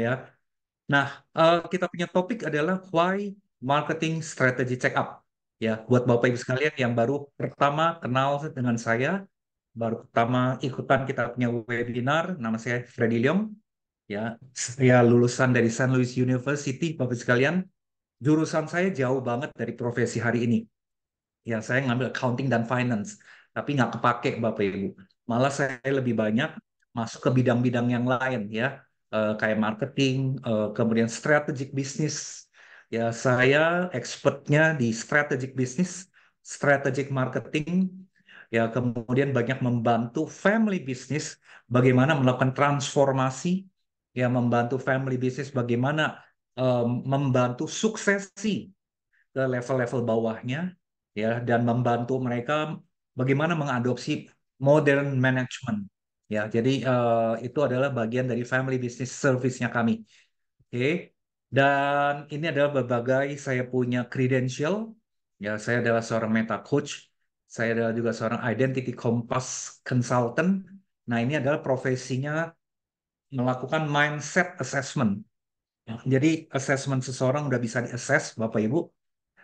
ya. Nah, uh, kita punya topik adalah why marketing strategy check up. Ya, buat Bapak Ibu sekalian yang baru pertama kenal dengan saya, baru pertama ikutan kita punya webinar, nama saya Freddy Leong. Ya, saya lulusan dari San Luis University, Bapak ibu sekalian. Jurusan saya jauh banget dari profesi hari ini. Ya, saya ngambil accounting dan finance, tapi nggak kepake Bapak Ibu. Malah saya lebih banyak masuk ke bidang-bidang yang lain ya uh, kayak marketing, uh, kemudian strategic business. Ya, saya expertnya di strategic business, strategic marketing, ya kemudian banyak membantu family business bagaimana melakukan transformasi, ya membantu family business bagaimana um, membantu suksesi ke level-level bawahnya, ya dan membantu mereka bagaimana mengadopsi modern management Ya, jadi uh, itu adalah bagian dari family business service-nya kami. Oke. Okay. Dan ini adalah berbagai saya punya credential. Ya, saya adalah seorang meta coach. Saya adalah juga seorang identity compass consultant. Nah, ini adalah profesinya melakukan mindset assessment. Jadi assessment seseorang udah bisa diakses Bapak Ibu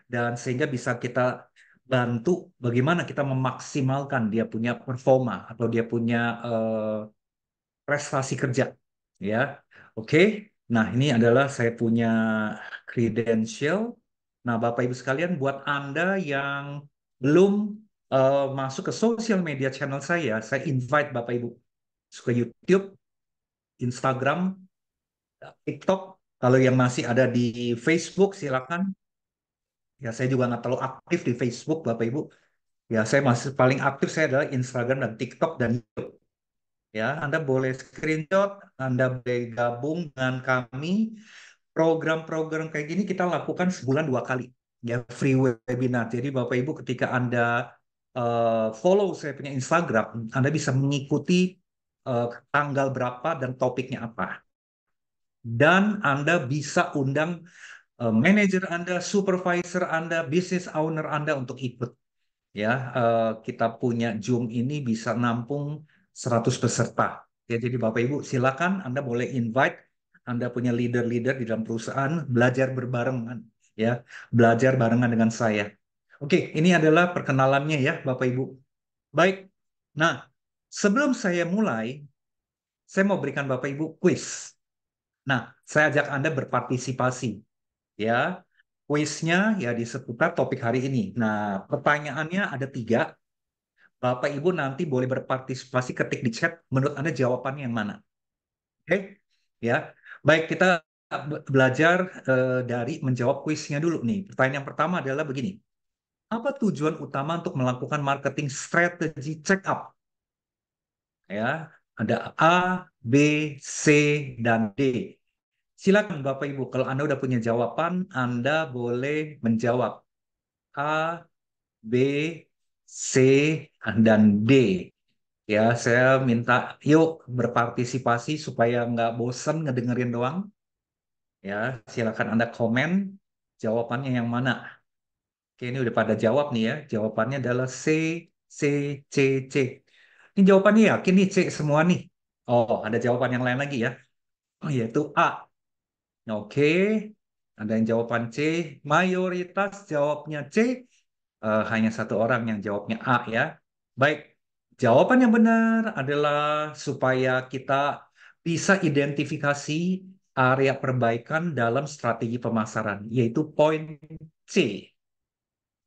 dan sehingga bisa kita bantu bagaimana kita memaksimalkan dia punya performa atau dia punya uh, prestasi kerja ya oke okay? nah ini adalah saya punya credential nah bapak ibu sekalian buat anda yang belum uh, masuk ke social media channel saya saya invite bapak ibu suka YouTube Instagram TikTok kalau yang masih ada di Facebook silakan ya saya juga nggak terlalu aktif di Facebook Bapak Ibu ya saya masih paling aktif saya adalah Instagram dan TikTok dan YouTube ya Anda boleh screenshot Anda boleh gabung dengan kami program-program kayak gini kita lakukan sebulan dua kali ya free webinar jadi Bapak Ibu ketika Anda uh, follow saya punya Instagram Anda bisa mengikuti uh, tanggal berapa dan topiknya apa dan Anda bisa undang Eh, manager Anda, supervisor Anda, business owner Anda untuk ikut. Ya, eh, kita punya Zoom ini bisa nampung 100 peserta. Ya, jadi Bapak Ibu silakan Anda boleh invite Anda punya leader-leader di dalam perusahaan belajar berbarengan ya, belajar barengan dengan saya. Oke, ini adalah perkenalannya ya Bapak Ibu. Baik. Nah, sebelum saya mulai, saya mau berikan Bapak Ibu quiz. Nah, saya ajak Anda berpartisipasi ya kuisnya ya di seputar topik hari ini. Nah pertanyaannya ada tiga. Bapak Ibu nanti boleh berpartisipasi ketik di chat menurut Anda jawabannya yang mana. Oke, okay? ya. Baik, kita belajar uh, dari menjawab kuisnya dulu nih. Pertanyaan yang pertama adalah begini. Apa tujuan utama untuk melakukan marketing strategy check up? Ya, ada A, B, C, dan D. Silakan Bapak Ibu, kalau Anda udah punya jawaban, Anda boleh menjawab A, B, C, dan D. Ya, saya minta yuk berpartisipasi supaya nggak bosan ngedengerin doang. Ya, silakan Anda komen jawabannya yang mana. Oke, ini udah pada jawab nih ya. Jawabannya adalah C, C, C, C. Ini jawabannya yakin nih C semua nih. Oh, ada jawaban yang lain lagi ya. Oh, yaitu A, Oke, ada yang jawaban C. Mayoritas jawabnya C. Uh, hanya satu orang yang jawabnya A ya. Baik, jawaban yang benar adalah supaya kita bisa identifikasi area perbaikan dalam strategi pemasaran, yaitu poin C.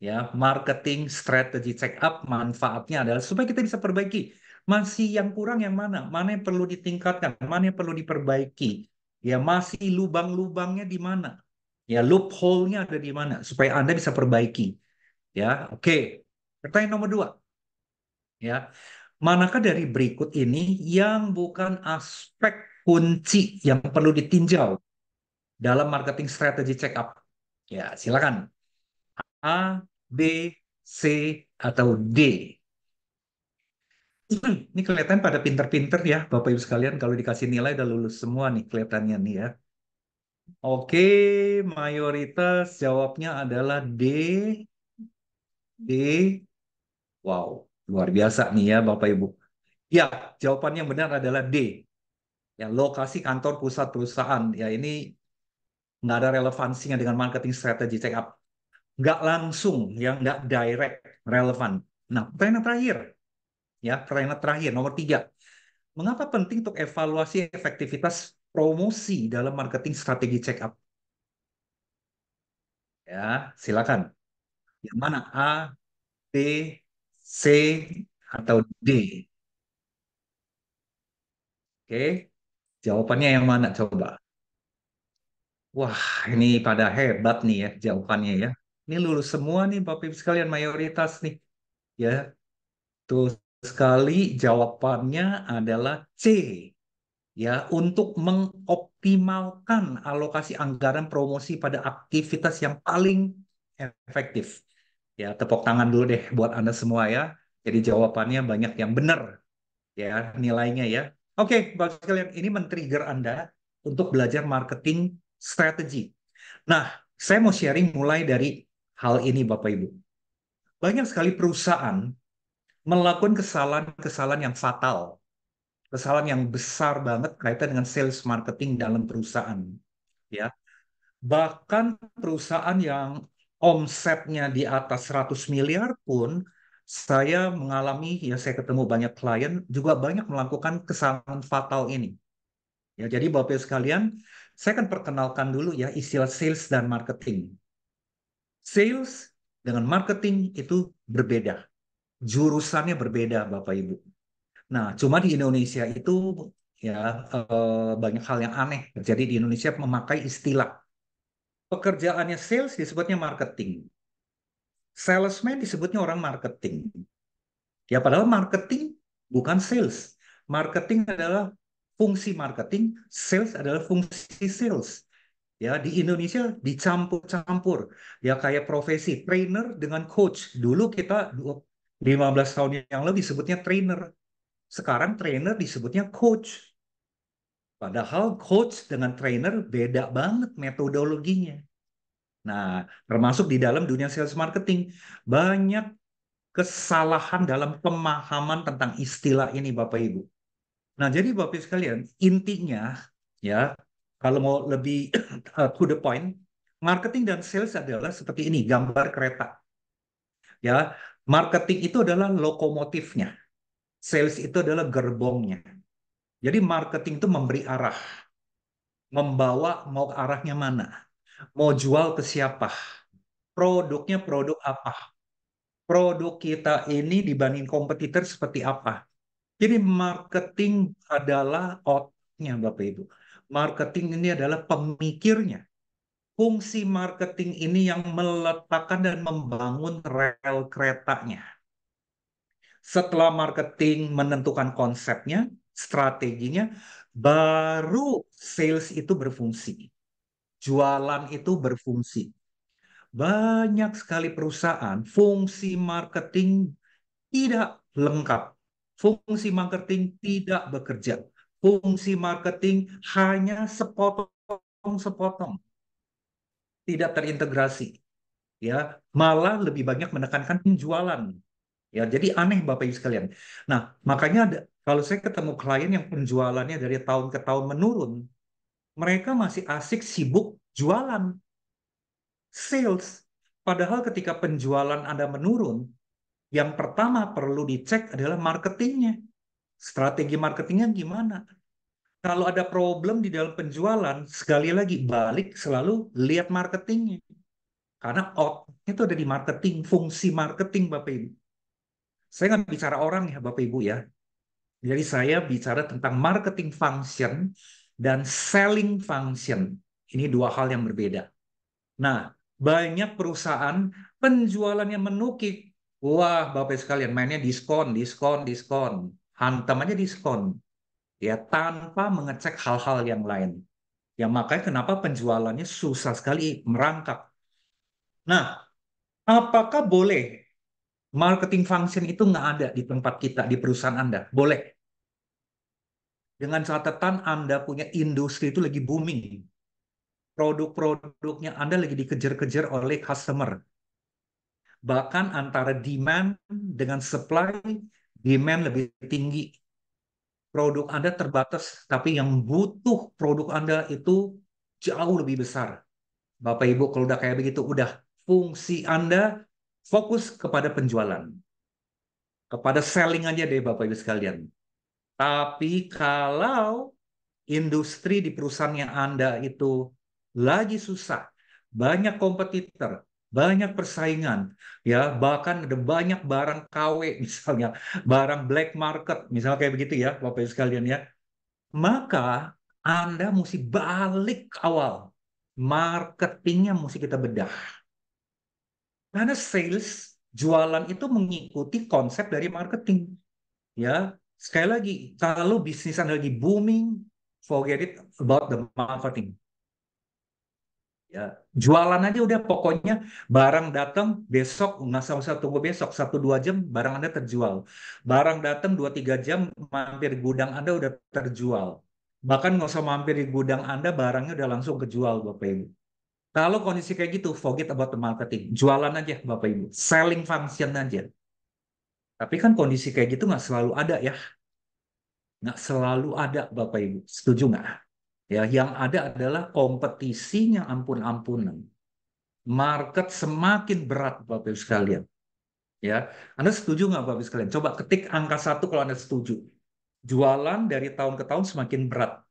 Ya, marketing strategy check up manfaatnya adalah supaya kita bisa perbaiki masih yang kurang yang mana, mana yang perlu ditingkatkan, mana yang perlu diperbaiki ya masih lubang-lubangnya di mana ya loophole-nya ada di mana supaya anda bisa perbaiki ya oke okay. pertanyaan nomor dua ya manakah dari berikut ini yang bukan aspek kunci yang perlu ditinjau dalam marketing strategy check up ya silakan A B C atau D Hmm, ini kelihatan pada pinter-pinter ya, Bapak Ibu sekalian. Kalau dikasih nilai udah lulus semua nih kelihatannya nih ya. Oke, mayoritas jawabnya adalah D. D. Wow, luar biasa nih ya Bapak Ibu. Ya, jawaban yang benar adalah D. Ya, lokasi kantor pusat perusahaan. Ya, ini nggak ada relevansinya dengan marketing strategy check up. Nggak langsung, yang nggak direct relevan. Nah, pertanyaan terakhir ya pertanyaan terakhir nomor tiga mengapa penting untuk evaluasi efektivitas promosi dalam marketing strategi check up ya silakan yang mana A B C atau D oke jawabannya yang mana coba Wah, ini pada hebat nih ya jawabannya ya. Ini lulus semua nih Bapak Ibu sekalian mayoritas nih. Ya. Tuh sekali jawabannya adalah C. Ya, untuk mengoptimalkan alokasi anggaran promosi pada aktivitas yang paling efektif. Ya, tepuk tangan dulu deh buat Anda semua ya. Jadi jawabannya banyak yang benar ya nilainya ya. Oke, okay, Bapak ini men-trigger Anda untuk belajar marketing strategi. Nah, saya mau sharing mulai dari hal ini Bapak Ibu. Banyak sekali perusahaan melakukan kesalahan-kesalahan yang fatal, kesalahan yang besar banget kaitan dengan sales marketing dalam perusahaan, ya. Bahkan perusahaan yang omsetnya di atas 100 miliar pun saya mengalami ya saya ketemu banyak klien juga banyak melakukan kesalahan fatal ini. Ya, jadi Bapak Ibu sekalian, saya akan perkenalkan dulu ya istilah sales dan marketing. Sales dengan marketing itu berbeda jurusannya berbeda Bapak Ibu. Nah, cuma di Indonesia itu ya eh, banyak hal yang aneh Jadi di Indonesia memakai istilah pekerjaannya sales disebutnya marketing. Salesman disebutnya orang marketing. Ya padahal marketing bukan sales. Marketing adalah fungsi marketing, sales adalah fungsi sales. Ya, di Indonesia dicampur-campur. Ya kayak profesi trainer dengan coach. Dulu kita 15 tahun yang lalu disebutnya trainer. Sekarang trainer disebutnya coach. Padahal coach dengan trainer beda banget metodologinya. Nah, termasuk di dalam dunia sales marketing, banyak kesalahan dalam pemahaman tentang istilah ini Bapak Ibu. Nah, jadi Bapak ibu sekalian, intinya ya, kalau mau lebih to the point, marketing dan sales adalah seperti ini, gambar kereta. Ya, Marketing itu adalah lokomotifnya. Sales itu adalah gerbongnya. Jadi marketing itu memberi arah. Membawa mau arahnya mana. Mau jual ke siapa. Produknya produk apa. Produk kita ini dibanding kompetitor seperti apa. Jadi marketing adalah otaknya Bapak Ibu. Marketing ini adalah pemikirnya fungsi marketing ini yang meletakkan dan membangun rel keretanya. Setelah marketing menentukan konsepnya, strateginya, baru sales itu berfungsi. Jualan itu berfungsi. Banyak sekali perusahaan, fungsi marketing tidak lengkap. Fungsi marketing tidak bekerja. Fungsi marketing hanya sepotong-sepotong tidak terintegrasi. Ya, malah lebih banyak menekankan penjualan. Ya, jadi aneh Bapak Ibu sekalian. Nah, makanya ada, kalau saya ketemu klien yang penjualannya dari tahun ke tahun menurun, mereka masih asik sibuk jualan. Sales. Padahal ketika penjualan Anda menurun, yang pertama perlu dicek adalah marketingnya. Strategi marketingnya gimana? kalau ada problem di dalam penjualan, sekali lagi balik selalu lihat marketingnya. Karena outnya itu ada di marketing, fungsi marketing Bapak Ibu. Saya nggak bicara orang ya Bapak Ibu ya. Jadi saya bicara tentang marketing function dan selling function. Ini dua hal yang berbeda. Nah, banyak perusahaan penjualannya menukik. Wah, Bapak Ibu sekalian mainnya diskon, diskon, diskon. Hantam aja diskon ya tanpa mengecek hal-hal yang lain. Ya makanya kenapa penjualannya susah sekali merangkak. Nah, apakah boleh marketing function itu nggak ada di tempat kita, di perusahaan Anda? Boleh. Dengan catatan Anda punya industri itu lagi booming. Produk-produknya Anda lagi dikejar-kejar oleh customer. Bahkan antara demand dengan supply, demand lebih tinggi produk Anda terbatas, tapi yang butuh produk Anda itu jauh lebih besar. Bapak Ibu, kalau udah kayak begitu, udah fungsi Anda fokus kepada penjualan. Kepada selling aja deh Bapak Ibu sekalian. Tapi kalau industri di perusahaan yang Anda itu lagi susah, banyak kompetitor, banyak persaingan ya bahkan ada banyak barang KW misalnya barang black market misalnya kayak begitu ya Bapak Ibu sekalian ya maka Anda mesti balik awal marketingnya mesti kita bedah karena sales jualan itu mengikuti konsep dari marketing ya sekali lagi kalau bisnis Anda lagi booming forget it about the marketing ya jualan aja udah pokoknya barang datang besok nggak sama satu tunggu besok satu dua jam barang anda terjual barang datang dua tiga jam mampir gudang anda udah terjual bahkan nggak usah mampir di gudang anda barangnya udah langsung kejual bapak ibu kalau kondisi kayak gitu forget about the marketing jualan aja bapak ibu selling function aja tapi kan kondisi kayak gitu nggak selalu ada ya nggak selalu ada bapak ibu setuju nggak Ya, yang ada adalah kompetisinya ampun-ampunan. Market semakin berat Bapak Ibu sekalian. Ya, Anda setuju nggak Bapak Ibu sekalian? Coba ketik angka satu kalau Anda setuju. Jualan dari tahun ke tahun semakin berat.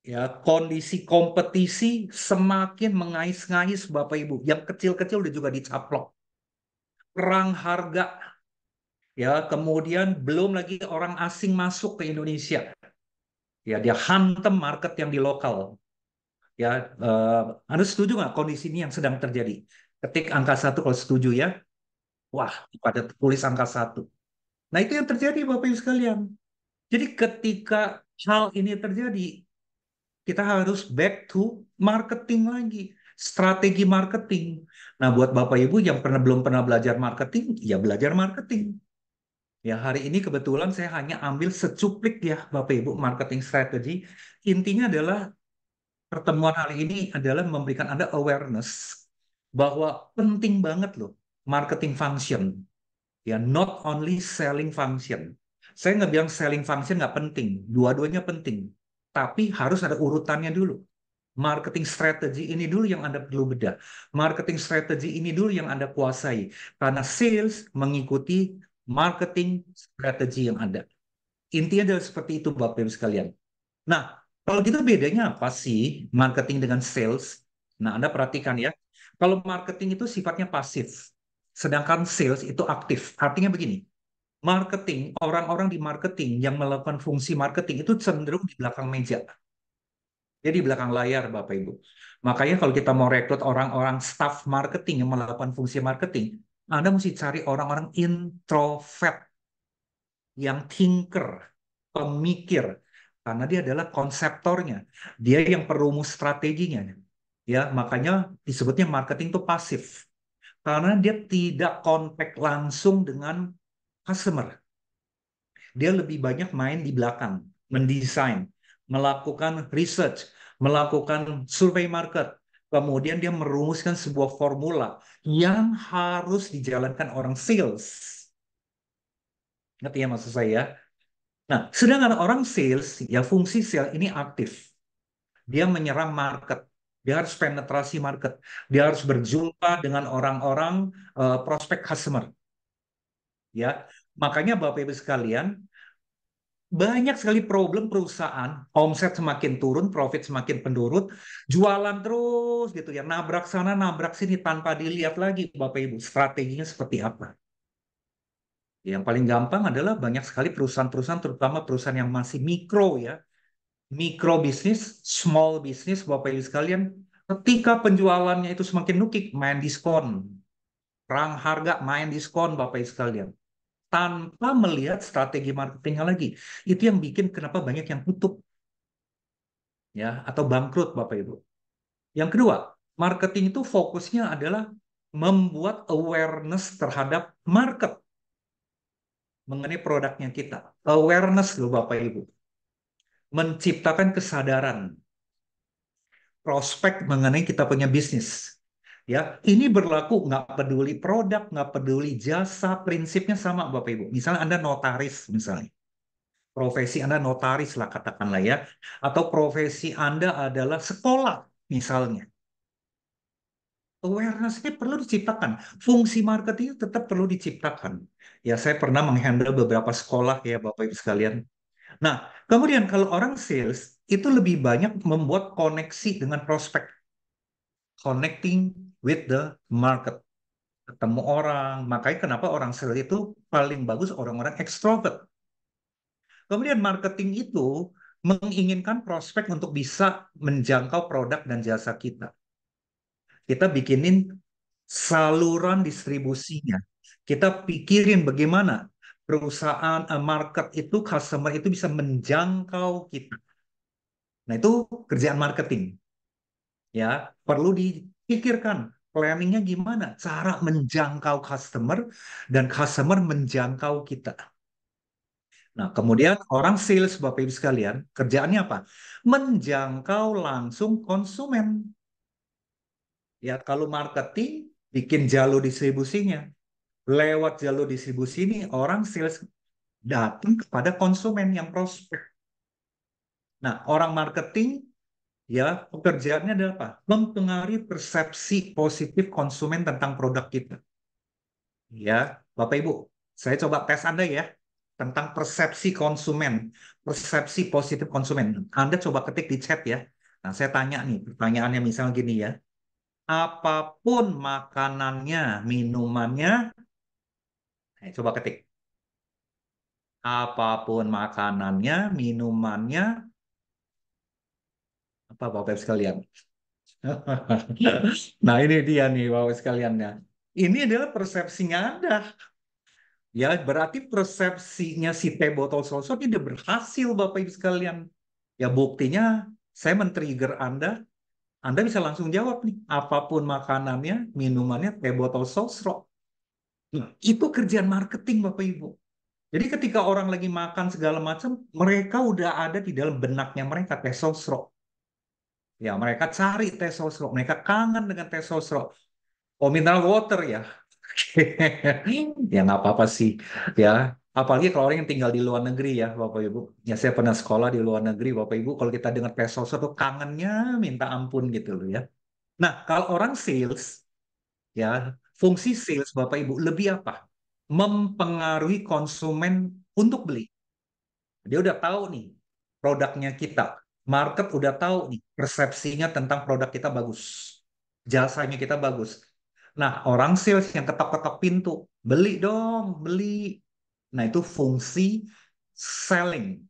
Ya, kondisi kompetisi semakin mengais-ngais Bapak Ibu. Yang kecil-kecil udah juga dicaplok. Perang harga. Ya, kemudian belum lagi orang asing masuk ke Indonesia ya dia hantem market yang di lokal ya uh, anda setuju nggak kondisi ini yang sedang terjadi ketik angka satu kalau setuju ya wah pada tulis angka satu nah itu yang terjadi bapak ibu sekalian jadi ketika hal ini terjadi kita harus back to marketing lagi strategi marketing. Nah, buat Bapak Ibu yang pernah belum pernah belajar marketing, ya belajar marketing. Ya, hari ini kebetulan saya hanya ambil secuplik ya Bapak Ibu marketing strategy. Intinya adalah pertemuan hari ini adalah memberikan Anda awareness bahwa penting banget loh marketing function. Ya, not only selling function. Saya nggak bilang selling function nggak penting, dua-duanya penting. Tapi harus ada urutannya dulu. Marketing strategy ini dulu yang Anda perlu bedah. Marketing strategy ini dulu yang Anda kuasai. Karena sales mengikuti marketing strategi yang ada. Intinya adalah seperti itu Bapak Ibu sekalian. Nah, kalau gitu bedanya apa sih marketing dengan sales? Nah, Anda perhatikan ya. Kalau marketing itu sifatnya pasif, sedangkan sales itu aktif. Artinya begini, marketing, orang-orang di marketing yang melakukan fungsi marketing itu cenderung di belakang meja. Jadi di belakang layar Bapak Ibu. Makanya kalau kita mau rekrut orang-orang staff marketing yang melakukan fungsi marketing, anda mesti cari orang-orang introvert yang thinker, pemikir, karena dia adalah konseptornya, dia yang perumus strateginya. Ya, makanya disebutnya marketing itu pasif. Karena dia tidak kontak langsung dengan customer. Dia lebih banyak main di belakang, mendesain, melakukan research, melakukan survei market, kemudian dia merumuskan sebuah formula yang harus dijalankan orang sales. Ngerti ya maksud saya? Ya? Nah, sedangkan orang sales, ya fungsi sales ini aktif. Dia menyerang market. Dia harus penetrasi market. Dia harus berjumpa dengan orang-orang uh, prospek customer. Ya, makanya Bapak Ibu sekalian, banyak sekali problem perusahaan, omset semakin turun, profit semakin pendurut, jualan terus gitu ya, nabrak sana, nabrak sini tanpa dilihat lagi Bapak Ibu strateginya seperti apa. Yang paling gampang adalah banyak sekali perusahaan-perusahaan terutama perusahaan yang masih mikro ya. Mikro bisnis, small bisnis Bapak Ibu sekalian, ketika penjualannya itu semakin nukik, main diskon. Perang harga main diskon Bapak Ibu sekalian tanpa melihat strategi marketingnya lagi. Itu yang bikin kenapa banyak yang tutup ya atau bangkrut Bapak Ibu. Yang kedua, marketing itu fokusnya adalah membuat awareness terhadap market mengenai produknya kita. Awareness loh Bapak Ibu. Menciptakan kesadaran prospek mengenai kita punya bisnis Ya, ini berlaku nggak peduli produk, nggak peduli jasa, prinsipnya sama Bapak Ibu. Misalnya Anda notaris misalnya. Profesi Anda notaris lah katakanlah ya. Atau profesi Anda adalah sekolah misalnya. Awareness-nya perlu diciptakan. Fungsi marketing tetap perlu diciptakan. Ya, saya pernah menghandle beberapa sekolah ya Bapak Ibu sekalian. Nah, kemudian kalau orang sales itu lebih banyak membuat koneksi dengan prospek. Connecting with the market. Ketemu orang, makanya kenapa orang sales itu paling bagus orang-orang extrovert. Kemudian marketing itu menginginkan prospek untuk bisa menjangkau produk dan jasa kita. Kita bikinin saluran distribusinya. Kita pikirin bagaimana perusahaan eh, market itu customer itu bisa menjangkau kita. Nah, itu kerjaan marketing. Ya, perlu dipikirkan planningnya gimana? Cara menjangkau customer dan customer menjangkau kita. Nah, kemudian orang sales Bapak Ibu sekalian, kerjaannya apa? Menjangkau langsung konsumen. Ya, kalau marketing bikin jalur distribusinya. Lewat jalur distribusi ini orang sales datang kepada konsumen yang prospek. Nah, orang marketing ya pekerjaannya adalah apa? Mempengaruhi persepsi positif konsumen tentang produk kita. Ya, Bapak Ibu, saya coba tes Anda ya tentang persepsi konsumen, persepsi positif konsumen. Anda coba ketik di chat ya. Nah, saya tanya nih, pertanyaannya misalnya gini ya. Apapun makanannya, minumannya, saya eh, coba ketik. Apapun makanannya, minumannya, apa Bapak ibu sekalian. nah ini dia nih Bapak ibu sekaliannya. Ini adalah persepsinya Anda. Ya berarti persepsinya si teh botol sosok tidak berhasil Bapak Ibu sekalian. Ya buktinya saya men-trigger Anda, Anda bisa langsung jawab nih, apapun makanannya, minumannya, teh botol sosro. Nah, itu kerjaan marketing Bapak Ibu. Jadi ketika orang lagi makan segala macam, mereka udah ada di dalam benaknya mereka teh sosro. Ya, mereka cari testosteron, mereka kangen dengan testosteron. Oh, mineral water ya. ya nggak apa-apa sih ya apalagi kalau orang yang tinggal di luar negeri ya bapak ibu ya saya pernah sekolah di luar negeri bapak ibu kalau kita dengar pesoso tuh kangennya minta ampun gitu loh ya nah kalau orang sales ya fungsi sales bapak ibu lebih apa mempengaruhi konsumen untuk beli dia udah tahu nih produknya kita market udah tahu nih persepsinya tentang produk kita bagus, jasanya kita bagus. Nah, orang sales yang ketok-ketok pintu, beli dong, beli. Nah, itu fungsi selling.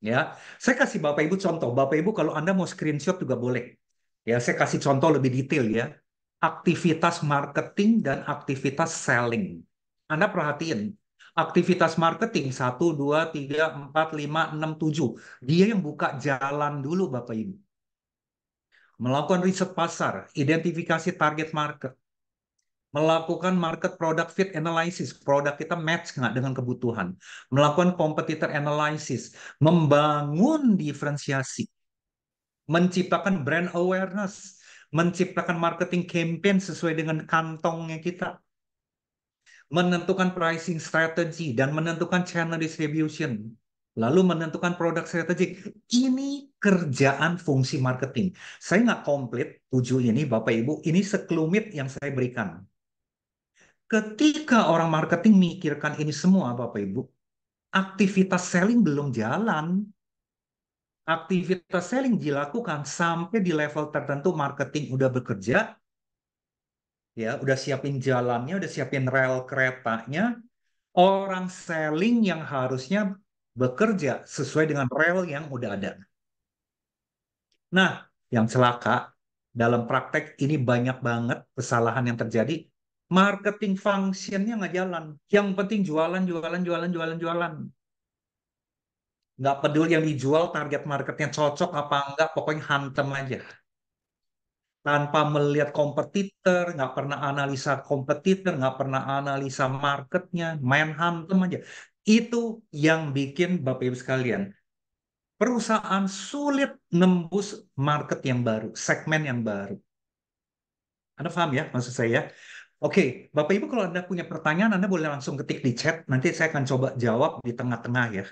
Ya, saya kasih Bapak Ibu contoh. Bapak Ibu kalau Anda mau screenshot juga boleh. Ya, saya kasih contoh lebih detail ya. Aktivitas marketing dan aktivitas selling. Anda perhatiin, aktivitas marketing 1, 2, 3, 4, 5, 6, 7. Dia yang buka jalan dulu Bapak Ibu. Melakukan riset pasar, identifikasi target market. Melakukan market product fit analysis, produk kita match nggak dengan kebutuhan. Melakukan competitor analysis, membangun diferensiasi. Menciptakan brand awareness, menciptakan marketing campaign sesuai dengan kantongnya kita menentukan pricing strategy dan menentukan channel distribution, lalu menentukan produk strategik. Ini kerjaan fungsi marketing. Saya nggak komplit tujuh ini, Bapak Ibu. Ini sekelumit yang saya berikan. Ketika orang marketing mikirkan ini semua, Bapak Ibu, aktivitas selling belum jalan. Aktivitas selling dilakukan sampai di level tertentu marketing udah bekerja, ya udah siapin jalannya, udah siapin rel keretanya, orang selling yang harusnya bekerja sesuai dengan rel yang udah ada. Nah, yang celaka dalam praktek ini banyak banget kesalahan yang terjadi. Marketing functionnya nggak jalan. Yang penting jualan, jualan, jualan, jualan, jualan. Nggak peduli yang dijual, target marketnya cocok apa enggak, pokoknya hantem aja tanpa melihat kompetitor, nggak pernah analisa kompetitor, nggak pernah analisa marketnya, main hantem aja. Itu yang bikin Bapak Ibu sekalian, perusahaan sulit nembus market yang baru, segmen yang baru. Anda paham ya maksud saya? Oke, Bapak Ibu kalau Anda punya pertanyaan, Anda boleh langsung ketik di chat. Nanti saya akan coba jawab di tengah-tengah ya,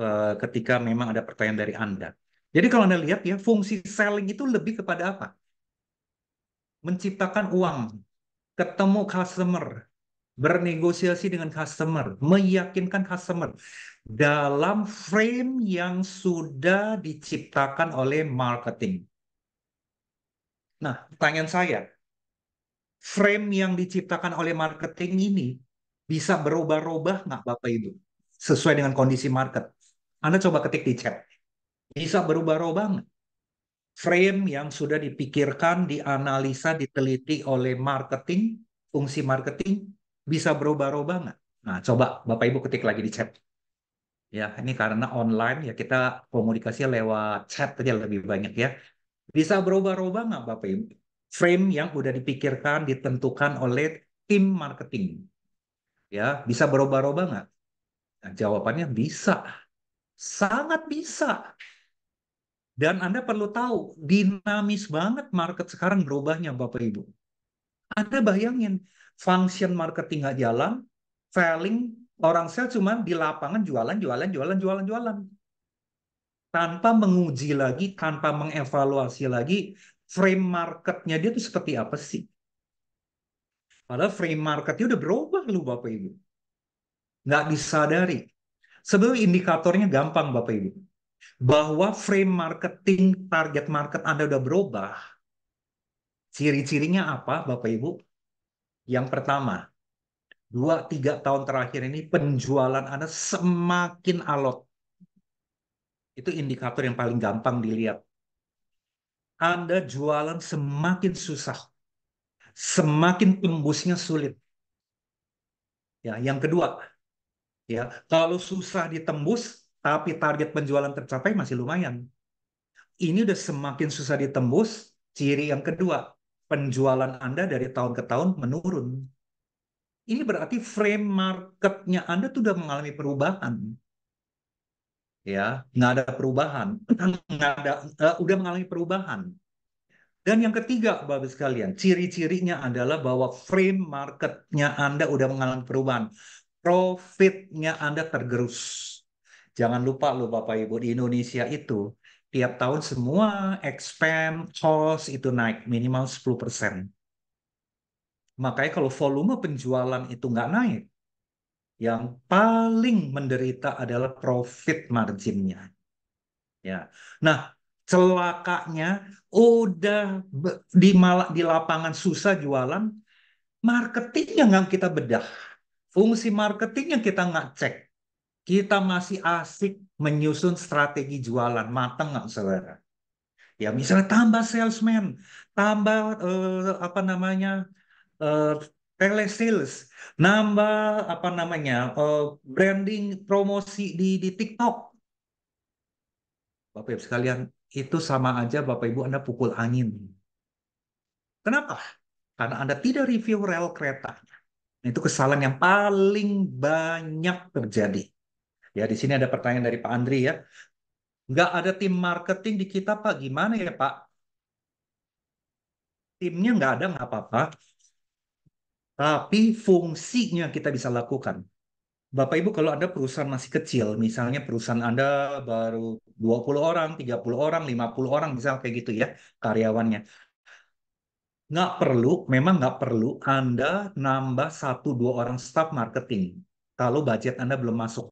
eh, ketika memang ada pertanyaan dari Anda. Jadi kalau Anda lihat ya, fungsi selling itu lebih kepada apa? menciptakan uang, ketemu customer, bernegosiasi dengan customer, meyakinkan customer dalam frame yang sudah diciptakan oleh marketing. Nah, pertanyaan saya, frame yang diciptakan oleh marketing ini bisa berubah-ubah nggak Bapak Ibu? Sesuai dengan kondisi market. Anda coba ketik di chat. Bisa berubah-ubah nggak? frame yang sudah dipikirkan, dianalisa, diteliti oleh marketing, fungsi marketing bisa berubah-ubah nggak? Nah, coba Bapak Ibu ketik lagi di chat. Ya, ini karena online ya kita komunikasi lewat chat aja lebih banyak ya. Bisa berubah-ubah nggak Bapak Ibu? Frame yang udah dipikirkan, ditentukan oleh tim marketing. Ya, bisa berubah-ubah nggak? Nah, jawabannya bisa. Sangat bisa. Dan Anda perlu tahu, dinamis banget market sekarang berubahnya Bapak Ibu. Anda bayangin, function marketing nggak jalan, failing, orang sel cuma di lapangan jualan, jualan, jualan, jualan, jualan. Tanpa menguji lagi, tanpa mengevaluasi lagi, frame marketnya dia tuh seperti apa sih? Padahal frame marketnya udah berubah lu Bapak Ibu. Nggak disadari. Sebenarnya indikatornya gampang Bapak Ibu bahwa frame marketing, target market Anda udah berubah, ciri-cirinya apa Bapak Ibu? Yang pertama, dua tiga tahun terakhir ini penjualan Anda semakin alot. Itu indikator yang paling gampang dilihat. Anda jualan semakin susah. Semakin tembusnya sulit. Ya, yang kedua, ya, kalau susah ditembus, tapi target penjualan tercapai masih lumayan. Ini udah semakin susah ditembus. Ciri yang kedua, penjualan Anda dari tahun ke tahun menurun. Ini berarti frame marketnya Anda sudah mengalami perubahan. Ya, nggak ada perubahan, nggak ada, uh, udah mengalami perubahan. Dan yang ketiga, Bapak sekalian, ciri-cirinya adalah bahwa frame marketnya Anda udah mengalami perubahan. Profitnya Anda tergerus. Jangan lupa loh Bapak Ibu, di Indonesia itu tiap tahun semua expand cost itu naik minimal 10%. Makanya kalau volume penjualan itu nggak naik, yang paling menderita adalah profit marginnya. Ya. Nah, celakanya udah di malah di lapangan susah jualan, marketingnya nggak kita bedah fungsi marketingnya kita nggak cek kita masih asik menyusun strategi jualan mateng nggak saudara? Ya misalnya tambah salesman, tambah eh, apa namanya eh, telesales, nambah apa namanya eh, branding promosi di di TikTok. Bapak Ibu sekalian, itu sama aja Bapak Ibu Anda pukul angin. Kenapa? Karena Anda tidak review rel keretanya. Itu kesalahan yang paling banyak terjadi. Ya, di sini ada pertanyaan dari Pak Andri ya. Nggak ada tim marketing di kita, Pak. Gimana ya, Pak? Timnya nggak ada, nggak apa-apa. Tapi fungsinya kita bisa lakukan. Bapak Ibu kalau Anda perusahaan masih kecil, misalnya perusahaan Anda baru 20 orang, 30 orang, 50 orang, misal kayak gitu ya karyawannya. Nggak perlu, memang nggak perlu Anda nambah satu dua orang staff marketing kalau budget Anda belum masuk.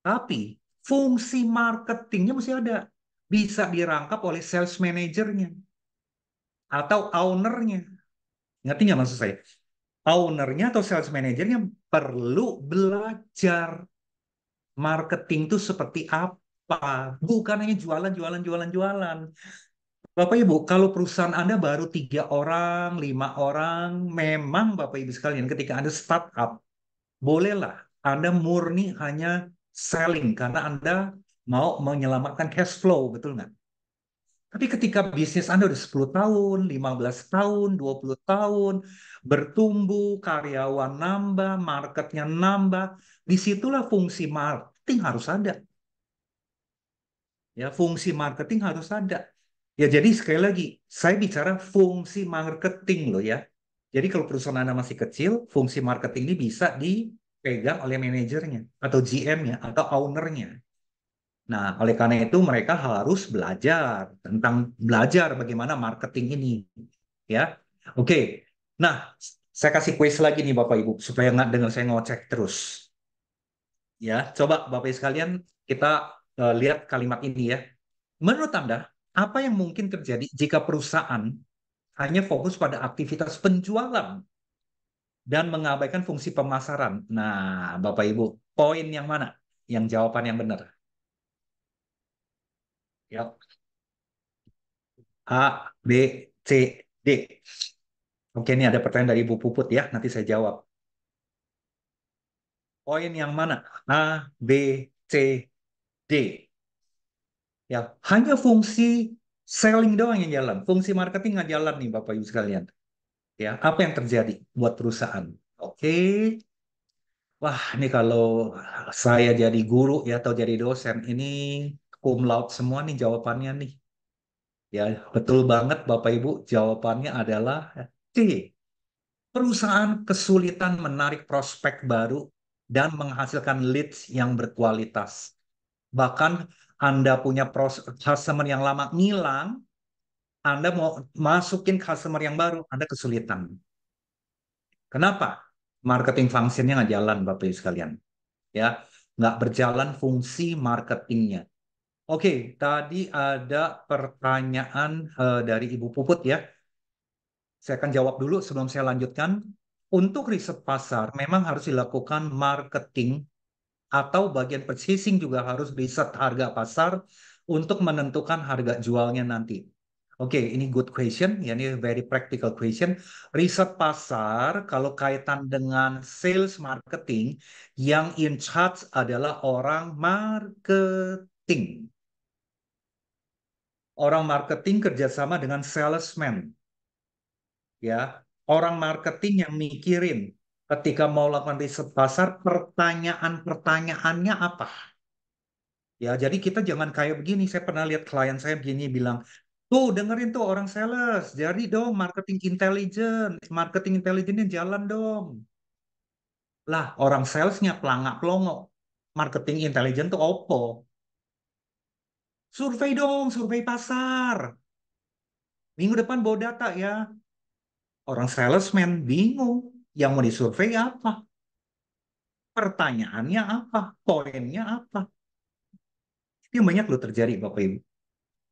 Tapi fungsi marketingnya mesti ada. Bisa dirangkap oleh sales manajernya. Atau ownernya. Ngerti nggak maksud saya? Ownernya atau sales manajernya perlu belajar marketing itu seperti apa. Bukan hanya jualan, jualan, jualan, jualan. Bapak Ibu, kalau perusahaan Anda baru tiga orang, lima orang, memang Bapak Ibu sekalian ketika Anda startup, bolehlah Anda murni hanya selling karena Anda mau menyelamatkan cash flow, betul nggak? Tapi ketika bisnis Anda udah 10 tahun, 15 tahun, 20 tahun, bertumbuh, karyawan nambah, marketnya nambah, disitulah fungsi marketing harus ada. Ya, fungsi marketing harus ada. Ya, jadi sekali lagi, saya bicara fungsi marketing loh ya. Jadi kalau perusahaan Anda masih kecil, fungsi marketing ini bisa di dipegang oleh manajernya atau GM-nya atau ownernya. Nah, oleh karena itu mereka harus belajar tentang belajar bagaimana marketing ini, ya. Oke. Okay. Nah, saya kasih quiz lagi nih Bapak Ibu supaya nggak dengar saya ngocek terus. Ya, coba Bapak Ibu sekalian kita uh, lihat kalimat ini ya. Menurut Anda, apa yang mungkin terjadi jika perusahaan hanya fokus pada aktivitas penjualan dan mengabaikan fungsi pemasaran. Nah, Bapak Ibu, poin yang mana? Yang jawaban yang benar. Ya. A, B, C, D. Oke, ini ada pertanyaan dari Ibu Puput ya, nanti saya jawab. Poin yang mana? A, B, C, D. Ya, hanya fungsi selling doang yang jalan. Fungsi marketing nggak jalan nih Bapak Ibu sekalian ya apa yang terjadi buat perusahaan oke okay. wah ini kalau saya jadi guru ya atau jadi dosen ini cum laut semua nih jawabannya nih ya betul banget bapak ibu jawabannya adalah C perusahaan kesulitan menarik prospek baru dan menghasilkan leads yang berkualitas bahkan anda punya customer yang lama ngilang anda mau masukin customer yang baru, Anda kesulitan. Kenapa? Marketing fungsinya nggak jalan, Bapak Ibu sekalian. Ya, nggak berjalan fungsi marketingnya. Oke, okay, tadi ada pertanyaan uh, dari Ibu Puput ya. Saya akan jawab dulu sebelum saya lanjutkan. Untuk riset pasar memang harus dilakukan marketing atau bagian purchasing juga harus riset harga pasar untuk menentukan harga jualnya nanti. Oke, okay, ini good question, ya ini very practical question. Riset pasar kalau kaitan dengan sales marketing yang in charge adalah orang marketing. Orang marketing kerjasama dengan salesman. Ya, orang marketing yang mikirin ketika mau lakukan riset pasar pertanyaan-pertanyaannya apa? Ya, jadi kita jangan kayak begini. Saya pernah lihat klien saya begini bilang, Tuh dengerin tuh orang sales, jadi dong marketing intelligent, marketing intelligentnya jalan dong. Lah orang salesnya pelangak pelongo, marketing intelligent tuh opo. Survei dong, survei pasar. Minggu depan bawa data ya. Orang salesman bingung, yang mau disurvei apa? Pertanyaannya apa? Poinnya apa? Itu banyak lo terjadi Bapak Ibu.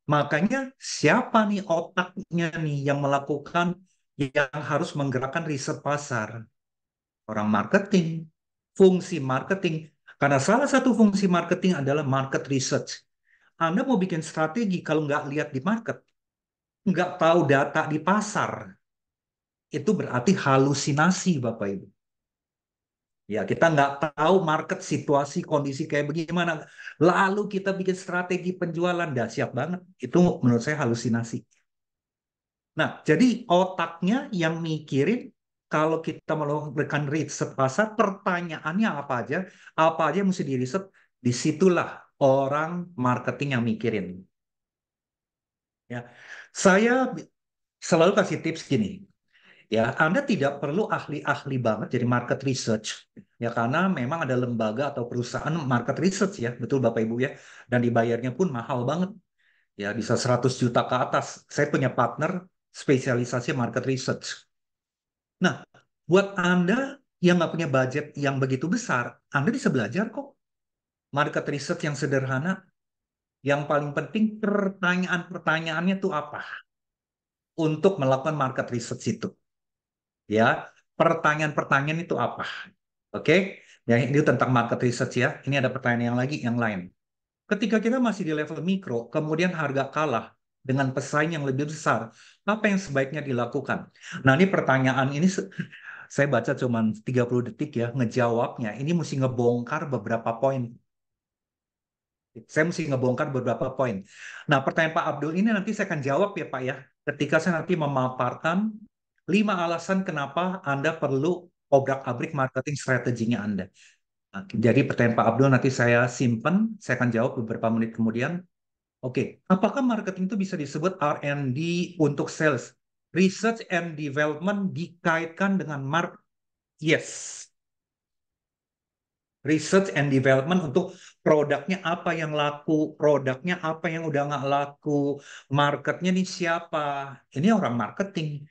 Makanya siapa nih otaknya nih yang melakukan yang harus menggerakkan riset pasar? Orang marketing, fungsi marketing. Karena salah satu fungsi marketing adalah market research. Anda mau bikin strategi kalau nggak lihat di market, nggak tahu data di pasar, itu berarti halusinasi Bapak Ibu. Ya, kita nggak tahu market situasi kondisi kayak bagaimana. Lalu kita bikin strategi penjualan dah siap banget. Itu menurut saya halusinasi. Nah, jadi otaknya yang mikirin kalau kita melakukan riset pasar, pertanyaannya apa aja? Apa aja yang mesti riset, Disitulah orang marketing yang mikirin. Ya, saya selalu kasih tips gini ya Anda tidak perlu ahli-ahli banget jadi market research ya karena memang ada lembaga atau perusahaan market research ya betul Bapak Ibu ya dan dibayarnya pun mahal banget ya bisa 100 juta ke atas saya punya partner spesialisasi market research nah buat Anda yang nggak punya budget yang begitu besar Anda bisa belajar kok market research yang sederhana yang paling penting pertanyaan-pertanyaannya itu apa untuk melakukan market research itu ya pertanyaan-pertanyaan itu apa oke okay? ya ini tentang market research ya ini ada pertanyaan yang lagi yang lain ketika kita masih di level mikro kemudian harga kalah dengan pesaing yang lebih besar apa yang sebaiknya dilakukan nah ini pertanyaan ini saya baca cuma 30 detik ya ngejawabnya. Ini mesti ngebongkar beberapa poin. Saya mesti ngebongkar beberapa poin. Nah, pertanyaan Pak Abdul ini nanti saya akan jawab ya Pak ya. Ketika saya nanti memaparkan lima alasan kenapa Anda perlu obrak-abrik marketing strateginya Anda. Nah, jadi pertanyaan Pak Abdul nanti saya simpan, saya akan jawab beberapa menit kemudian. Oke, okay. apakah marketing itu bisa disebut R&D untuk sales? Research and development dikaitkan dengan mark? Yes. Research and development untuk produknya apa yang laku, produknya apa yang udah nggak laku, marketnya ini siapa? Ini orang marketing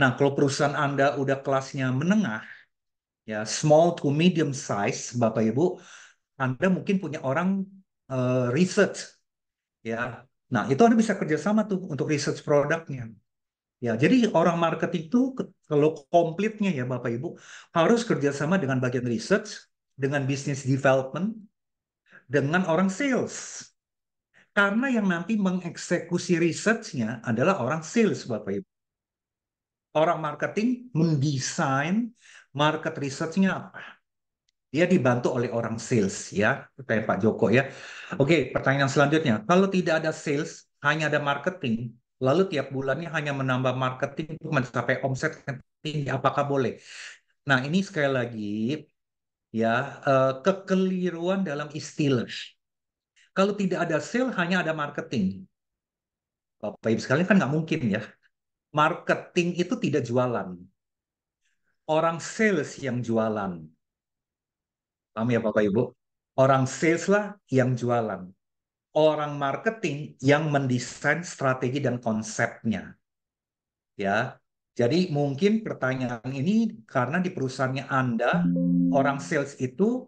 Nah, kalau perusahaan Anda udah kelasnya menengah, ya small to medium size, Bapak Ibu, Anda mungkin punya orang uh, research, ya. Nah, itu Anda bisa kerjasama tuh untuk research produknya. Ya, jadi orang marketing itu kalau komplitnya ya Bapak Ibu harus kerjasama dengan bagian research, dengan business development, dengan orang sales. Karena yang nanti mengeksekusi researchnya adalah orang sales Bapak Ibu orang marketing mendesain market research-nya apa? Dia dibantu oleh orang sales ya, kayak Pak Joko ya. Oke, pertanyaan selanjutnya. Kalau tidak ada sales, hanya ada marketing, lalu tiap bulannya hanya menambah marketing untuk mencapai omset tinggi, apakah boleh? Nah, ini sekali lagi ya eh, kekeliruan dalam istilah. Kalau tidak ada sales, hanya ada marketing. Bapak Ibu sekalian kan nggak mungkin ya marketing itu tidak jualan. Orang sales yang jualan. Paham ya Bapak Ibu? Orang sales lah yang jualan. Orang marketing yang mendesain strategi dan konsepnya. Ya. Jadi mungkin pertanyaan ini karena di perusahaannya Anda orang sales itu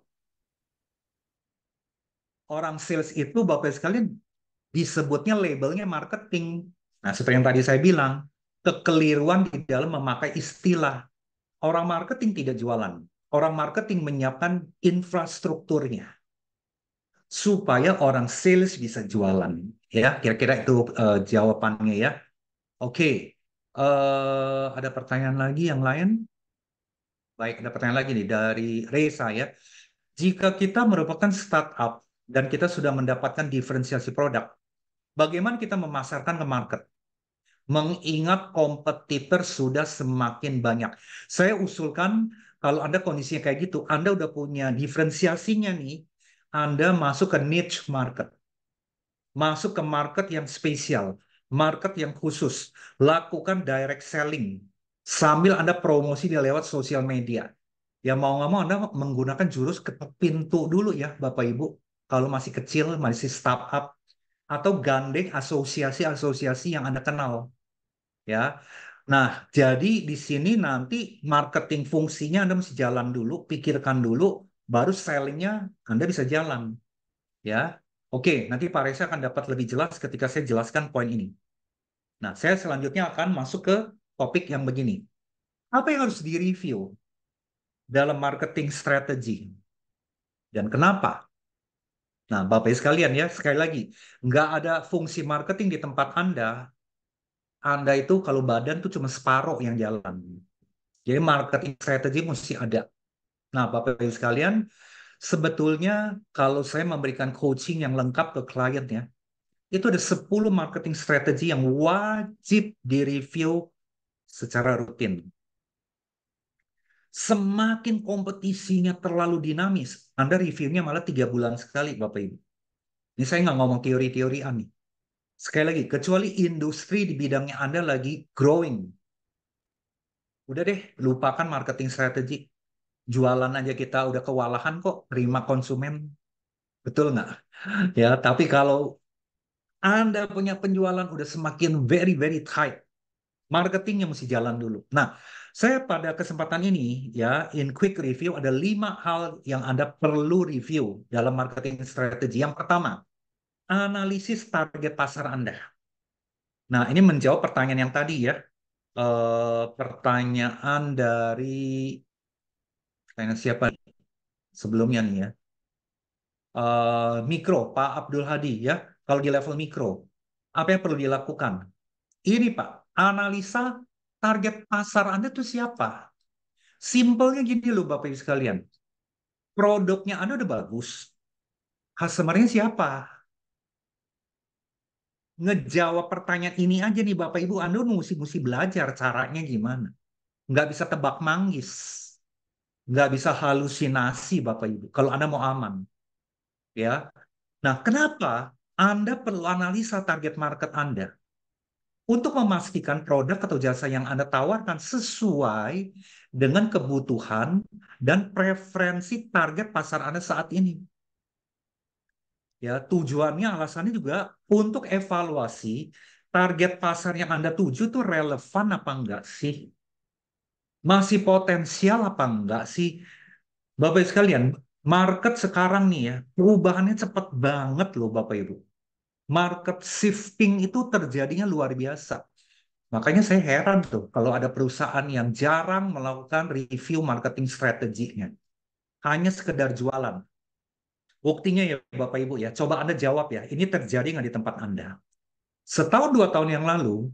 orang sales itu Bapak sekalian disebutnya labelnya marketing. Nah, seperti yang tadi saya bilang, kekeliruan di dalam memakai istilah. Orang marketing tidak jualan. Orang marketing menyiapkan infrastrukturnya supaya orang sales bisa jualan. Ya, kira-kira itu uh, jawabannya ya. Oke, okay. uh, eh, ada pertanyaan lagi yang lain? Baik, ada pertanyaan lagi nih dari Reza ya. Jika kita merupakan startup dan kita sudah mendapatkan diferensiasi produk, bagaimana kita memasarkan ke market? mengingat kompetitor sudah semakin banyak. Saya usulkan kalau Anda kondisinya kayak gitu, Anda udah punya diferensiasinya nih, Anda masuk ke niche market. Masuk ke market yang spesial, market yang khusus. Lakukan direct selling sambil Anda promosi di lewat sosial media. Ya mau nggak mau Anda menggunakan jurus ketuk pintu dulu ya Bapak Ibu. Kalau masih kecil, masih startup, atau gandeng asosiasi-asosiasi yang Anda kenal ya. Nah, jadi di sini nanti marketing fungsinya Anda mesti jalan dulu, pikirkan dulu, baru sellingnya Anda bisa jalan. Ya, oke, nanti Pak Reza akan dapat lebih jelas ketika saya jelaskan poin ini. Nah, saya selanjutnya akan masuk ke topik yang begini. Apa yang harus direview dalam marketing strategy? Dan kenapa? Nah, Bapak ibu sekalian ya, sekali lagi, nggak ada fungsi marketing di tempat Anda anda itu kalau badan tuh cuma separoh yang jalan. Jadi marketing strategy mesti ada. Nah, Bapak Ibu sekalian, sebetulnya kalau saya memberikan coaching yang lengkap ke kliennya itu ada 10 marketing strategi yang wajib direview secara rutin. Semakin kompetisinya terlalu dinamis, Anda reviewnya malah tiga bulan sekali, Bapak Ibu. Ini saya nggak ngomong teori teori aneh. Sekali lagi, kecuali industri di bidangnya Anda lagi growing. Udah deh, lupakan marketing strategi. Jualan aja kita udah kewalahan kok, terima konsumen. Betul nggak? Ya, tapi kalau Anda punya penjualan udah semakin very, very tight. Marketingnya mesti jalan dulu. Nah, saya pada kesempatan ini ya in quick review ada lima hal yang Anda perlu review dalam marketing strategi. Yang pertama, analisis target pasar Anda. Nah, ini menjawab pertanyaan yang tadi ya. E, pertanyaan dari pertanyaan siapa sebelumnya nih ya. E, mikro, Pak Abdul Hadi ya. Kalau di level mikro, apa yang perlu dilakukan? Ini Pak, analisa target pasar Anda itu siapa? Simpelnya gini loh Bapak Ibu sekalian. Produknya Anda udah bagus. Customer-nya Customernya siapa? ngejawab pertanyaan ini aja nih Bapak Ibu, Anda mesti mesti belajar caranya gimana. Nggak bisa tebak manggis, nggak bisa halusinasi Bapak Ibu. Kalau Anda mau aman, ya. Nah, kenapa Anda perlu analisa target market Anda untuk memastikan produk atau jasa yang Anda tawarkan sesuai dengan kebutuhan dan preferensi target pasar Anda saat ini ya tujuannya alasannya juga untuk evaluasi target pasar yang Anda tuju tuh relevan apa enggak sih? Masih potensial apa enggak sih? Bapak Ibu sekalian, market sekarang nih ya, perubahannya cepat banget loh Bapak Ibu. Market shifting itu terjadinya luar biasa. Makanya saya heran tuh kalau ada perusahaan yang jarang melakukan review marketing strateginya. Hanya sekedar jualan. Buktinya ya Bapak Ibu ya, coba Anda jawab ya, ini terjadi nggak di tempat Anda? Setahun dua tahun yang lalu,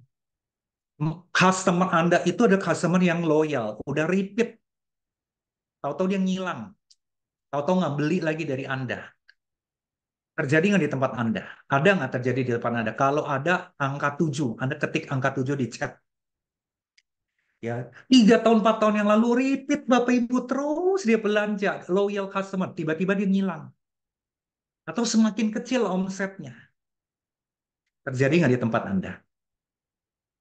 customer Anda itu ada customer yang loyal, udah repeat. Tahu-tahu dia ngilang. Tahu-tahu nggak beli lagi dari Anda. Terjadi nggak di tempat Anda? Ada nggak terjadi di tempat Anda? Kalau ada, angka tujuh, Anda ketik angka tujuh di chat. Ya, tiga tahun, empat tahun yang lalu repeat Bapak Ibu terus dia belanja loyal customer, tiba-tiba dia ngilang atau semakin kecil omsetnya. Terjadi nggak di tempat Anda?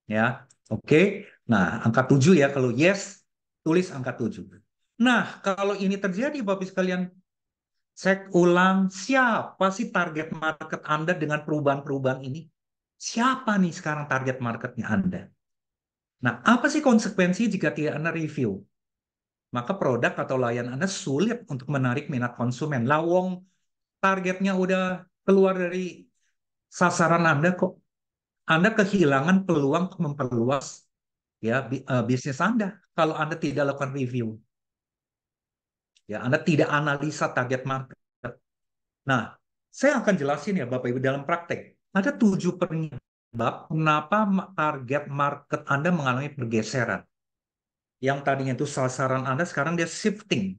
Ya, oke. Okay. Nah, angka 7 ya. Kalau yes, tulis angka 7. Nah, kalau ini terjadi Bapak sekalian, cek ulang siapa sih target market Anda dengan perubahan-perubahan ini? Siapa nih sekarang target marketnya Anda? Nah, apa sih konsekuensi jika tidak Anda review? Maka produk atau layanan Anda sulit untuk menarik minat konsumen. Lawong targetnya udah keluar dari sasaran Anda kok. Anda kehilangan peluang untuk memperluas ya eh, bisnis Anda kalau Anda tidak lakukan review. Ya, Anda tidak analisa target market. Nah, saya akan jelasin ya Bapak Ibu dalam praktek. Ada tujuh penyebab kenapa target market Anda mengalami pergeseran. Yang tadinya itu sasaran Anda sekarang dia shifting.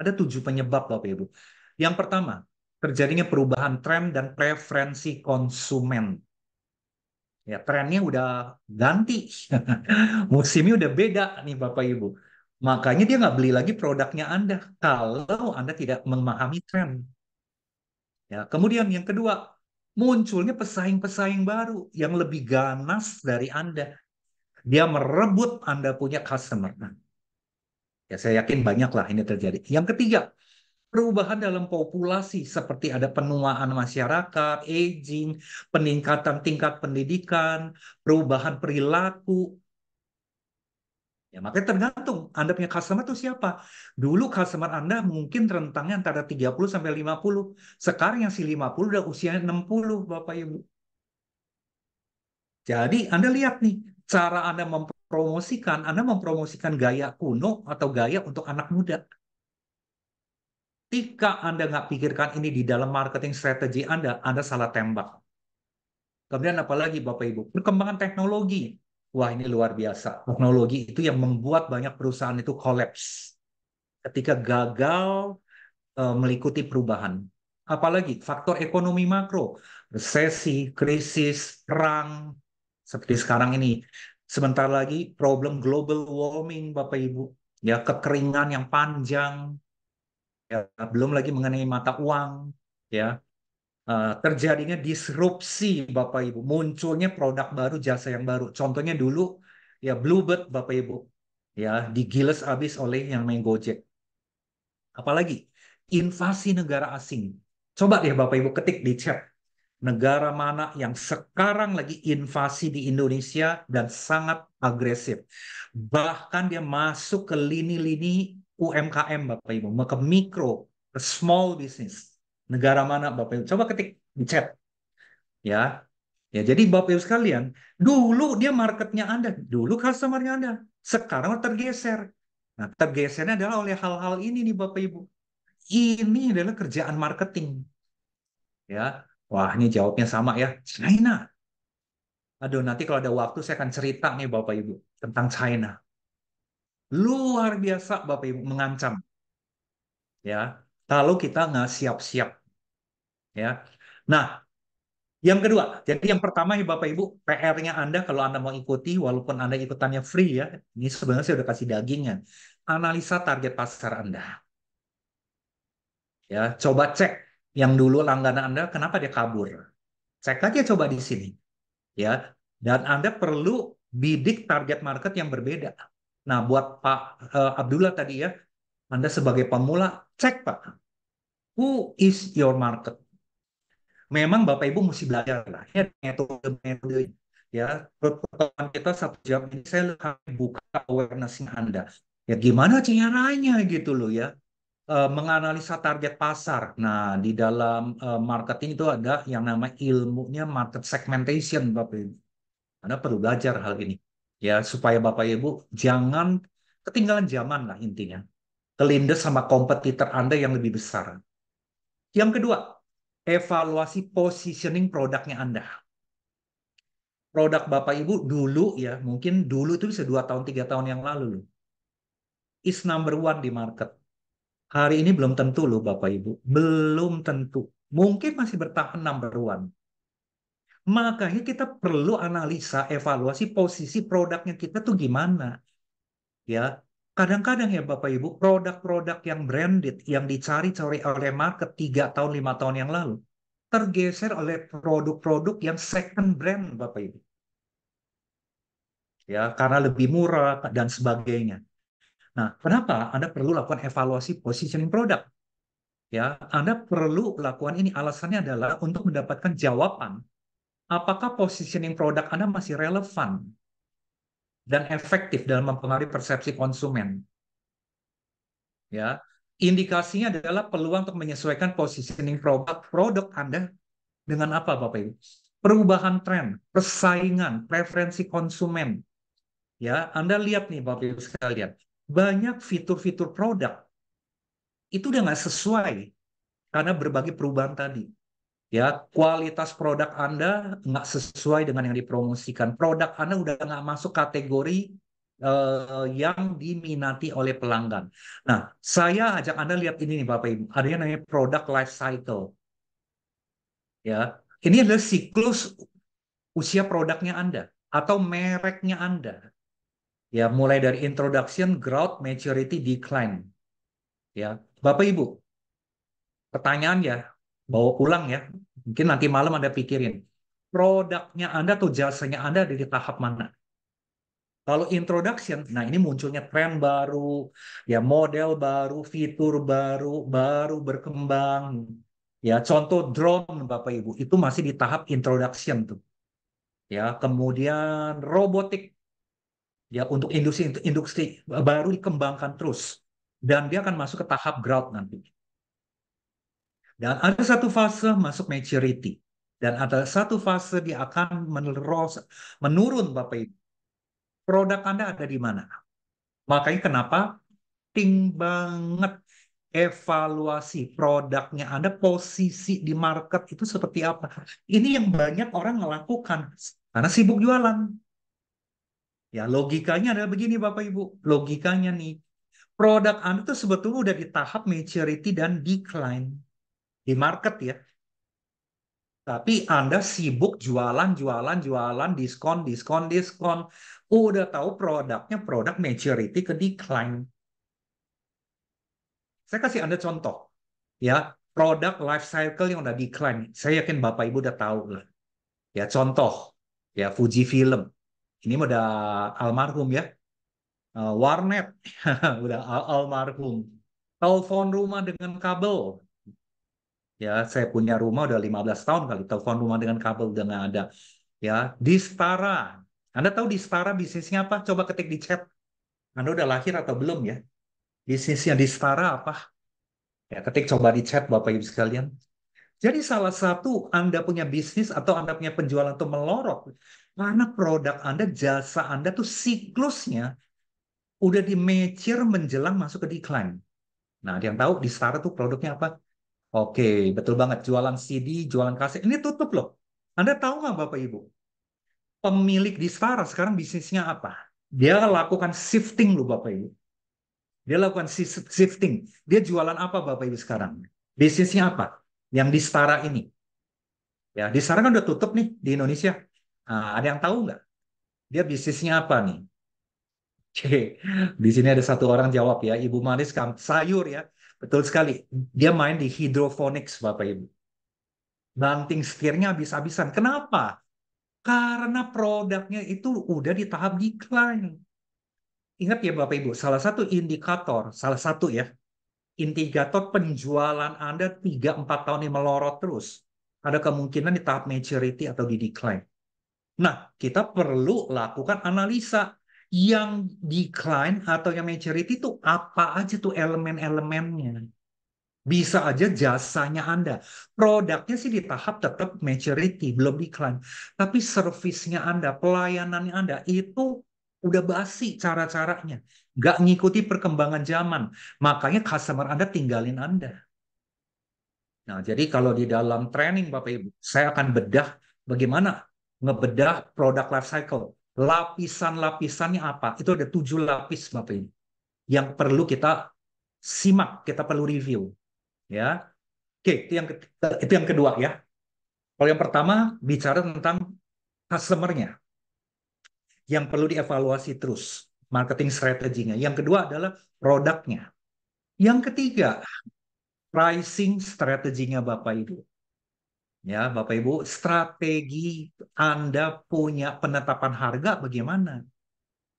Ada tujuh penyebab Bapak Ibu. Yang pertama, terjadinya perubahan tren dan preferensi konsumen. Ya, trennya udah ganti. Musimnya udah beda nih Bapak Ibu. Makanya dia nggak beli lagi produknya Anda kalau Anda tidak memahami tren. Ya, kemudian yang kedua, munculnya pesaing-pesaing baru yang lebih ganas dari Anda. Dia merebut Anda punya customer. Ya, saya yakin banyaklah ini terjadi. Yang ketiga, perubahan dalam populasi seperti ada penuaan masyarakat, aging, peningkatan tingkat pendidikan, perubahan perilaku. Ya, makanya tergantung Anda punya customer itu siapa. Dulu customer Anda mungkin rentangnya antara 30 sampai 50. Sekarang yang si 50 udah usianya 60, Bapak Ibu. Jadi Anda lihat nih, cara Anda mempromosikan, Anda mempromosikan gaya kuno atau gaya untuk anak muda. Ketika Anda nggak pikirkan ini di dalam marketing strategi Anda, Anda salah tembak. Kemudian apalagi Bapak Ibu, perkembangan teknologi. Wah ini luar biasa. Teknologi itu yang membuat banyak perusahaan itu kolaps. Ketika gagal e, eh, melikuti perubahan. Apalagi faktor ekonomi makro, resesi, krisis, perang, seperti sekarang ini. Sebentar lagi problem global warming Bapak Ibu, ya kekeringan yang panjang, ya, belum lagi mengenai mata uang, ya uh, terjadinya disrupsi Bapak Ibu, munculnya produk baru, jasa yang baru. Contohnya dulu ya Bluebird Bapak Ibu, ya digiles habis oleh yang main Gojek. Apalagi invasi negara asing. Coba ya Bapak Ibu ketik di chat negara mana yang sekarang lagi invasi di Indonesia dan sangat agresif. Bahkan dia masuk ke lini-lini UMKM Bapak Ibu, ke mikro, ke small business. Negara mana Bapak Ibu? Coba ketik di chat. Ya. Ya, jadi Bapak Ibu sekalian, dulu dia marketnya Anda, dulu customer-nya Anda. Sekarang tergeser. Nah, tergesernya adalah oleh hal-hal ini nih Bapak Ibu. Ini adalah kerjaan marketing. Ya. Wah, ini jawabnya sama ya. China. Aduh, nanti kalau ada waktu saya akan cerita nih Bapak Ibu tentang China luar biasa Bapak Ibu mengancam. Ya, kalau kita nggak siap-siap. Ya. Nah, yang kedua, jadi yang pertama ya Bapak Ibu, PR-nya Anda kalau Anda mau ikuti, walaupun Anda ikutannya free ya, ini sebenarnya saya udah kasih dagingan. Analisa target pasar Anda. Ya, coba cek yang dulu langganan Anda, kenapa dia kabur. Cek aja coba di sini. Ya, dan Anda perlu bidik target market yang berbeda. Nah, buat Pak uh, Abdullah tadi ya, Anda sebagai pemula, cek Pak, who is your market? Memang Bapak Ibu mesti belajar lah ya metode-metode ya. Pertemuan kita satu jam ini saya lebih buka awareness Anda. Ya gimana caranya gitu loh ya eh, menganalisa target pasar. Nah, di dalam uh, eh, marketing itu ada yang namanya ilmunya market segmentation, Bapak Ibu. Anda perlu belajar hal ini ya supaya Bapak Ibu jangan ketinggalan zaman lah intinya. Kelindes sama kompetitor Anda yang lebih besar. Yang kedua, evaluasi positioning produknya Anda. Produk Bapak Ibu dulu ya, mungkin dulu itu bisa dua tahun, tiga tahun yang lalu. Is number one di market. Hari ini belum tentu loh Bapak Ibu. Belum tentu. Mungkin masih bertahan number one. Makanya kita perlu analisa, evaluasi posisi produknya kita tuh gimana. Ya, kadang-kadang ya Bapak Ibu, produk-produk yang branded yang dicari-cari oleh market 3 tahun, 5 tahun yang lalu tergeser oleh produk-produk yang second brand Bapak Ibu. Ya, karena lebih murah dan sebagainya. Nah, kenapa Anda perlu lakukan evaluasi positioning produk? Ya, Anda perlu lakukan ini alasannya adalah untuk mendapatkan jawaban apakah positioning produk Anda masih relevan dan efektif dalam mempengaruhi persepsi konsumen. Ya, indikasinya adalah peluang untuk menyesuaikan positioning produk produk Anda dengan apa Bapak Ibu? Perubahan tren, persaingan, preferensi konsumen. Ya, Anda lihat nih Bapak Ibu sekalian, banyak fitur-fitur produk itu udah nggak sesuai karena berbagai perubahan tadi ya kualitas produk Anda nggak sesuai dengan yang dipromosikan. Produk Anda udah nggak masuk kategori uh, yang diminati oleh pelanggan. Nah, saya ajak Anda lihat ini nih Bapak Ibu, ada yang namanya product life cycle. Ya, ini adalah siklus usia produknya Anda atau mereknya Anda. Ya, mulai dari introduction, growth, maturity, decline. Ya, Bapak Ibu, pertanyaan ya, bawa pulang ya. Mungkin nanti malam Anda pikirin, produknya Anda atau jasanya Anda ada di tahap mana. Kalau introduction, nah ini munculnya tren baru, ya model baru, fitur baru, baru berkembang. Ya, contoh drone Bapak Ibu, itu masih di tahap introduction tuh. Ya, kemudian robotik ya untuk industri industri baru dikembangkan terus dan dia akan masuk ke tahap ground nanti. Dan ada satu fase masuk maturity. Dan ada satu fase dia akan meneros, menurun Bapak Ibu. Produk Anda ada di mana? Makanya kenapa penting banget evaluasi produknya Anda, posisi di market itu seperti apa. Ini yang banyak orang melakukan karena sibuk jualan. Ya logikanya adalah begini Bapak Ibu, logikanya nih. Produk Anda itu sebetulnya udah di tahap maturity dan decline di market ya. Tapi Anda sibuk jualan, jualan, jualan, diskon, diskon, diskon. Udah tahu produknya produk maturity ke decline. Saya kasih Anda contoh. Ya, produk life cycle yang udah decline. Saya yakin Bapak Ibu udah tahu lah. Ya, contoh. Ya, Fuji Film. Ini udah almarhum ya. Eh, warnet udah al almarhum. Telepon rumah dengan kabel ya saya punya rumah udah 15 tahun kali telepon rumah dengan kabel udah ada ya di setara anda tahu di setara bisnisnya apa coba ketik di chat anda udah lahir atau belum ya bisnisnya di setara apa ya ketik coba di chat bapak ibu sekalian jadi salah satu anda punya bisnis atau anda punya penjualan itu melorot karena produk anda jasa anda tuh siklusnya udah di mature menjelang masuk ke decline nah ada yang tahu di setara tuh produknya apa Oke, betul banget. Jualan CD, jualan kaset. Ini tutup loh. Anda tahu nggak Bapak Ibu? Pemilik di Stara sekarang bisnisnya apa? Dia lakukan shifting loh Bapak Ibu. Dia lakukan shifting. Dia jualan apa Bapak Ibu sekarang? Bisnisnya apa? Yang di Stara ini. Ya, di Stara kan udah tutup nih di Indonesia. Nah, ada yang tahu nggak? Dia bisnisnya apa nih? Oke, di sini ada satu orang jawab ya, Ibu Maris sayur ya. Betul sekali. Dia main di hidroponics, Bapak Ibu. Banting setirnya habis-habisan. Kenapa? Karena produknya itu udah di tahap decline. Ingat ya Bapak Ibu, salah satu indikator, salah satu ya, indikator penjualan Anda 3-4 tahun ini melorot terus. Ada kemungkinan di tahap maturity atau di decline. Nah, kita perlu lakukan analisa yang decline atau yang maturity itu apa aja tuh elemen-elemennya. Bisa aja jasanya Anda. Produknya sih di tahap tetap maturity, belum decline. Tapi servisnya Anda, pelayanannya Anda itu udah basi cara-caranya. Nggak ngikuti perkembangan zaman. Makanya customer Anda tinggalin Anda. Nah, jadi kalau di dalam training Bapak Ibu, saya akan bedah bagaimana ngebedah produk life cycle lapisan-lapisannya apa? Itu ada tujuh lapis Bapak Ibu yang perlu kita simak, kita perlu review. Ya. Oke, itu yang itu yang kedua ya. Kalau yang pertama bicara tentang customer-nya. Yang perlu dievaluasi terus marketing strateginya. Yang kedua adalah produknya. Yang ketiga pricing strateginya Bapak Ibu ya Bapak Ibu, strategi Anda punya penetapan harga bagaimana?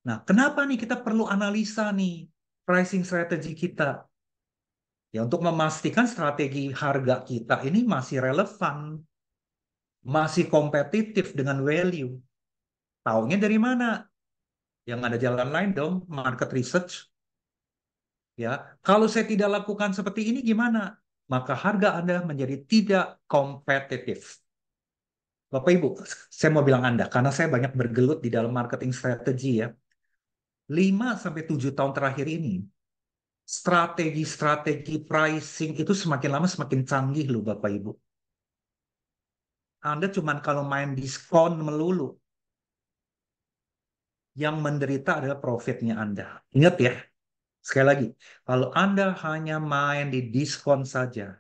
Nah, kenapa nih kita perlu analisa nih pricing strategy kita? Ya untuk memastikan strategi harga kita ini masih relevan, masih kompetitif dengan value. Taunya dari mana? Yang ada jalan lain dong, market research. Ya, kalau saya tidak lakukan seperti ini gimana? maka harga Anda menjadi tidak kompetitif. Bapak Ibu, saya mau bilang Anda, karena saya banyak bergelut di dalam marketing strategi ya. 5-7 tahun terakhir ini, strategi-strategi pricing itu semakin lama semakin canggih loh Bapak Ibu. Anda cuman kalau main diskon melulu. Yang menderita adalah profitnya Anda. Ingat ya, Sekali lagi, kalau Anda hanya main di diskon saja,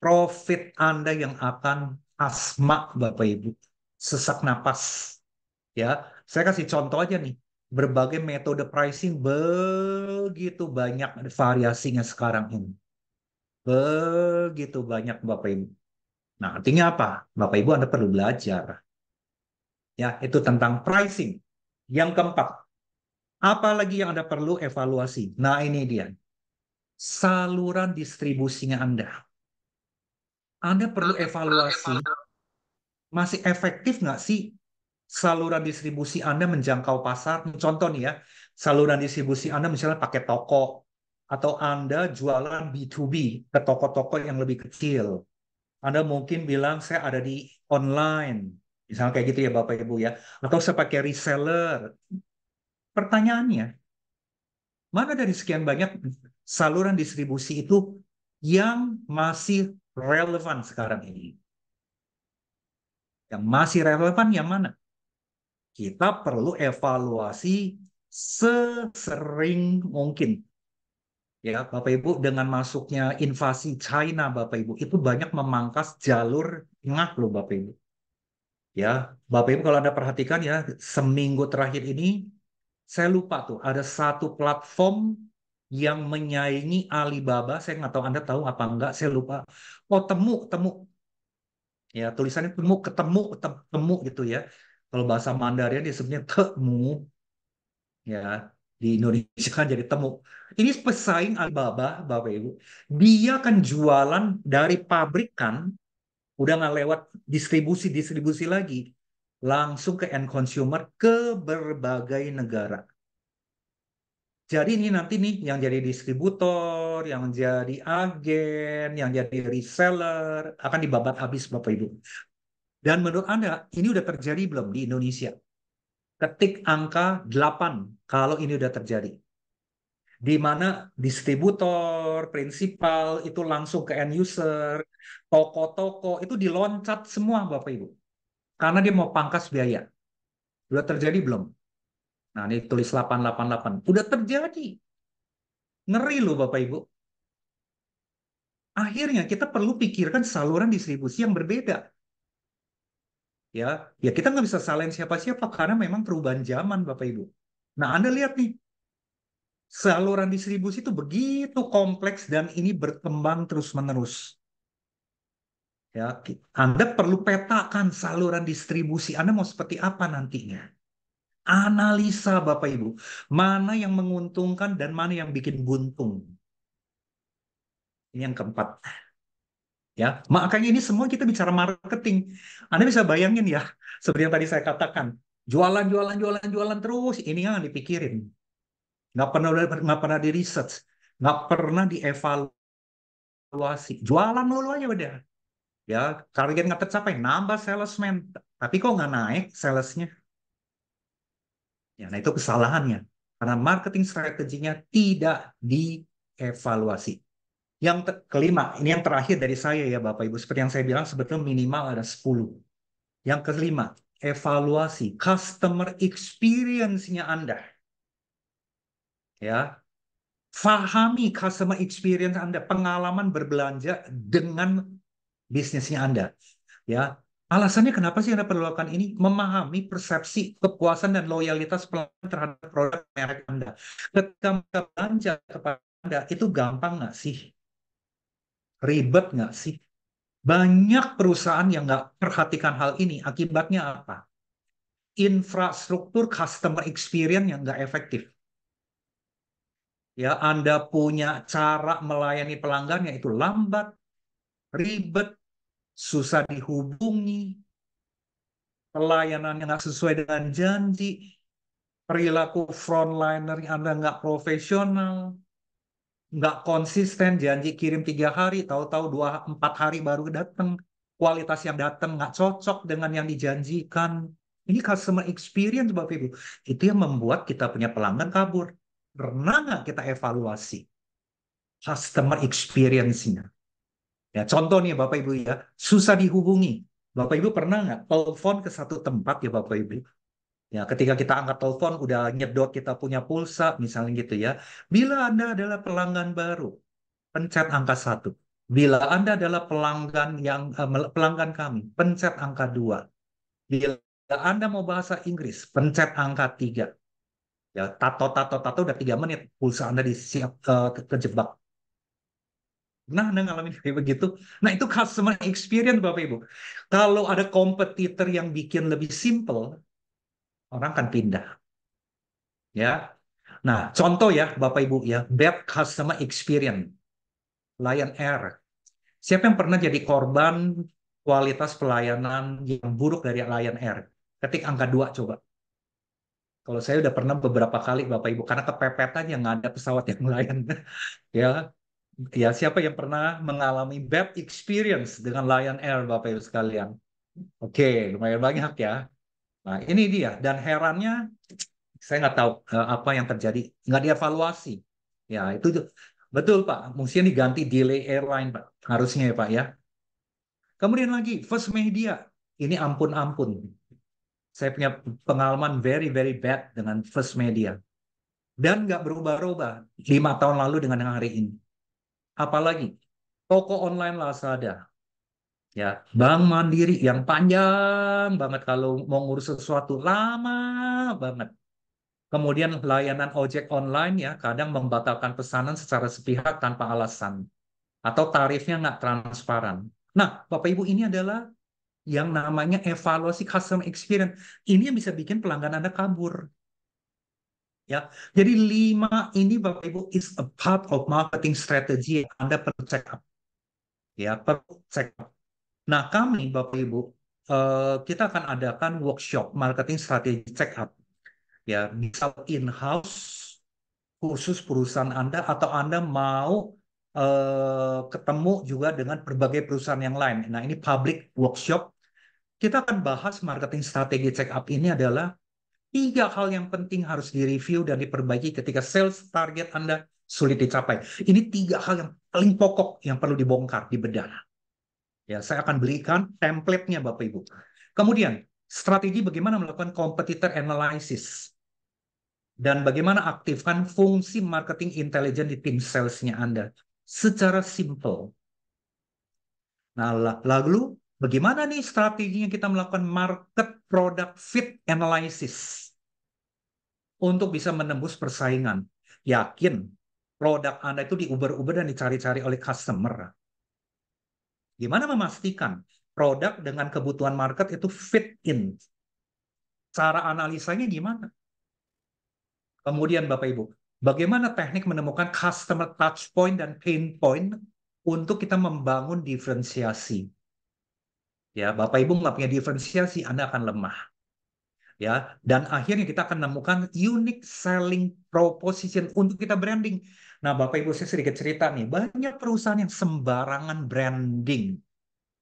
profit Anda yang akan asma Bapak Ibu, sesak napas. Ya, saya kasih contoh aja nih. Berbagai metode pricing begitu banyak variasinya sekarang ini. Begitu banyak Bapak Ibu. Nah, artinya apa? Bapak Ibu Anda perlu belajar. Ya, itu tentang pricing. Yang keempat, Apalagi yang Anda perlu evaluasi. Nah ini dia. Saluran distribusinya Anda. Anda perlu evaluasi. Masih efektif nggak sih saluran distribusi Anda menjangkau pasar? Contoh nih ya, saluran distribusi Anda misalnya pakai toko, atau Anda jualan B2B ke toko-toko yang lebih kecil. Anda mungkin bilang saya ada di online, misalnya kayak gitu ya Bapak Ibu ya, atau saya pakai reseller. Pertanyaannya, mana dari sekian banyak saluran distribusi itu yang masih relevan sekarang ini? Yang masih relevan yang mana? Kita perlu evaluasi sesering mungkin. Ya, Bapak Ibu, dengan masuknya invasi China, Bapak Ibu, itu banyak memangkas jalur tengah loh, Bapak Ibu. Ya, Bapak Ibu kalau Anda perhatikan ya, seminggu terakhir ini saya lupa tuh ada satu platform yang menyaingi Alibaba. Saya nggak tahu Anda tahu apa enggak, saya lupa. Oh, temu, temu. Ya, tulisannya temu, ketemu, temu gitu ya. Kalau bahasa Mandarin sebenarnya temu. Ya, di Indonesia kan jadi temu. Ini pesaing Alibaba, Bapak Ibu. Dia kan jualan dari pabrikan, udah nggak lewat distribusi-distribusi lagi langsung ke end consumer ke berbagai negara. Jadi ini nanti nih yang jadi distributor, yang jadi agen, yang jadi reseller akan dibabat habis Bapak Ibu. Dan menurut Anda ini udah terjadi belum di Indonesia? Ketik angka 8 kalau ini udah terjadi. Di mana distributor, prinsipal itu langsung ke end user, toko-toko itu diloncat semua Bapak Ibu karena dia mau pangkas biaya. Sudah terjadi belum? Nah, ini tulis 888. Sudah terjadi. Ngeri loh Bapak Ibu. Akhirnya kita perlu pikirkan saluran distribusi yang berbeda. Ya, ya kita nggak bisa salin siapa-siapa karena memang perubahan zaman Bapak Ibu. Nah, Anda lihat nih. Saluran distribusi itu begitu kompleks dan ini berkembang terus-menerus. Ya, Anda perlu petakan saluran distribusi Anda mau seperti apa nantinya. Analisa Bapak Ibu, mana yang menguntungkan dan mana yang bikin buntung. Ini yang keempat. Ya, makanya ini semua kita bicara marketing. Anda bisa bayangin ya, seperti yang tadi saya katakan, jualan jualan jualan jualan terus, ini yang dipikirin. Nggak pernah nggak pernah di research, nggak pernah dievaluasi. Jualan mulu aja udah ya target nggak tercapai nambah salesman tapi kok nggak naik salesnya ya nah itu kesalahannya karena marketing strateginya tidak dievaluasi yang kelima ini yang terakhir dari saya ya Bapak Ibu seperti yang saya bilang sebetulnya minimal ada 10 yang kelima evaluasi customer experience-nya Anda ya Fahami customer experience Anda, pengalaman berbelanja dengan bisnisnya Anda. Ya, alasannya kenapa sih Anda perlu lakukan ini? Memahami persepsi kepuasan dan loyalitas pelanggan terhadap produk merek Anda. Ketika mereka belanja kepada Anda, itu gampang nggak sih? Ribet nggak sih? Banyak perusahaan yang nggak perhatikan hal ini, akibatnya apa? Infrastruktur customer experience yang nggak efektif ya Anda punya cara melayani pelanggannya itu lambat, ribet, susah dihubungi, pelayanan yang nggak sesuai dengan janji, perilaku frontliner yang Anda nggak profesional, nggak konsisten, janji kirim tiga hari, tahu-tahu dua empat hari baru datang, kualitas yang datang nggak cocok dengan yang dijanjikan. Ini customer experience Bapak Ibu. Itu yang membuat kita punya pelanggan kabur. Pernah nggak kita evaluasi customer experience-nya? Ya, contoh nih ya, Bapak Ibu ya, susah dihubungi. Bapak Ibu pernah nggak telepon ke satu tempat ya Bapak Ibu? Ya, ketika kita angkat telepon udah nyedot kita punya pulsa misalnya gitu ya. Bila Anda adalah pelanggan baru, pencet angka satu. Bila Anda adalah pelanggan yang eh, pelanggan kami, pencet angka dua. Bila anda mau bahasa Inggris, pencet angka tiga. Ya, tato, tato, tato udah tiga menit, pulsa Anda disiap uh, eh, kejebak. Nah, Anda ngalamin kayak begitu? Nah, itu customer experience Bapak Ibu. Kalau ada kompetitor yang bikin lebih simple, orang akan pindah. Ya. Nah, contoh ya Bapak Ibu ya, bad customer experience. Lion Air. Siapa yang pernah jadi korban kualitas pelayanan yang buruk dari Lion Air? Ketik angka dua coba. Kalau saya udah pernah beberapa kali Bapak Ibu karena kepepetan yang ada pesawat yang lain. ya, ya siapa yang pernah mengalami bad experience dengan Lion Air Bapak Ibu sekalian? Oke, okay, lumayan banyak ya. Nah, ini dia dan herannya saya nggak tahu eh, apa yang terjadi, nggak dievaluasi. Ya, itu betul Pak, mungkin diganti delay airline Pak, harusnya ya Pak ya. Kemudian lagi first media, ini ampun-ampun. Saya punya pengalaman very very bad dengan first media dan nggak berubah-ubah lima tahun lalu dengan hari ini. Apalagi toko online Lazada, ya Bank Mandiri yang panjang banget kalau mau ngurus sesuatu lama banget. Kemudian layanan ojek online ya kadang membatalkan pesanan secara sepihak tanpa alasan atau tarifnya nggak transparan. Nah, Bapak Ibu ini adalah yang namanya evaluasi customer experience. Ini yang bisa bikin pelanggan Anda kabur. Ya, jadi lima ini Bapak Ibu is a part of marketing strategy yang Anda perlu check up. Ya, perlu check up. Nah, kami Bapak Ibu uh, kita akan adakan workshop marketing strategy check up. Ya, bisa in-house khusus perusahaan Anda atau Anda mau uh, ketemu juga dengan berbagai perusahaan yang lain. Nah, ini public workshop. Kita akan bahas marketing strategi check up ini adalah tiga hal yang penting harus direview dan diperbaiki ketika sales target Anda sulit dicapai. Ini tiga hal yang paling pokok yang perlu dibongkar, dibedah. Ya, saya akan berikan template-nya Bapak Ibu. Kemudian, strategi bagaimana melakukan competitor analysis dan bagaimana aktifkan fungsi marketing intelijen di tim salesnya Anda secara simple. Nah, lalu bagaimana nih strateginya kita melakukan market product fit analysis untuk bisa menembus persaingan. Yakin produk Anda itu diuber-uber dan dicari-cari oleh customer. Gimana memastikan produk dengan kebutuhan market itu fit in? Cara analisanya gimana? Kemudian Bapak Ibu, bagaimana teknik menemukan customer touch point dan pain point untuk kita membangun diferensiasi? ya Bapak Ibu nggak punya diferensiasi Anda akan lemah ya dan akhirnya kita akan menemukan unique selling proposition untuk kita branding nah Bapak Ibu saya sedikit cerita nih banyak perusahaan yang sembarangan branding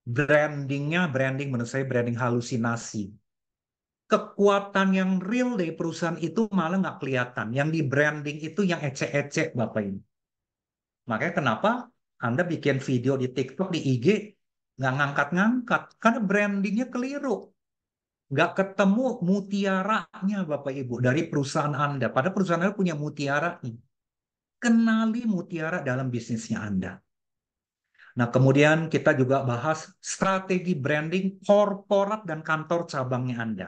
brandingnya branding menurut saya branding halusinasi kekuatan yang real dari perusahaan itu malah nggak kelihatan yang di branding itu yang ecek-ecek Bapak Ibu makanya kenapa anda bikin video di TikTok, di IG, nggak ngangkat-ngangkat karena brandingnya keliru nggak ketemu mutiaranya Bapak Ibu dari perusahaan Anda. Pada perusahaan Anda punya mutiara ini. Kenali mutiara dalam bisnisnya Anda. Nah kemudian kita juga bahas strategi branding korporat dan kantor cabangnya Anda.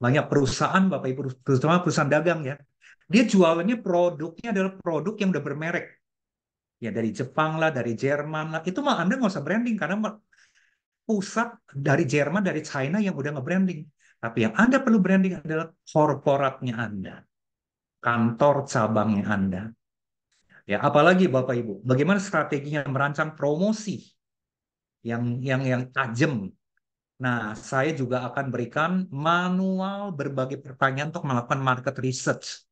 Banyak perusahaan Bapak Ibu, terutama perusahaan dagang ya. Dia jualannya produknya adalah produk yang udah bermerek ya dari Jepang lah, dari Jerman lah. Itu mah Anda nggak usah branding karena pusat dari Jerman, dari China yang udah nge-branding. Tapi yang Anda perlu branding adalah korporatnya Anda, kantor cabangnya Anda. Ya, apalagi Bapak Ibu, bagaimana strateginya merancang promosi yang yang yang tajam. Nah, saya juga akan berikan manual berbagai pertanyaan untuk melakukan market research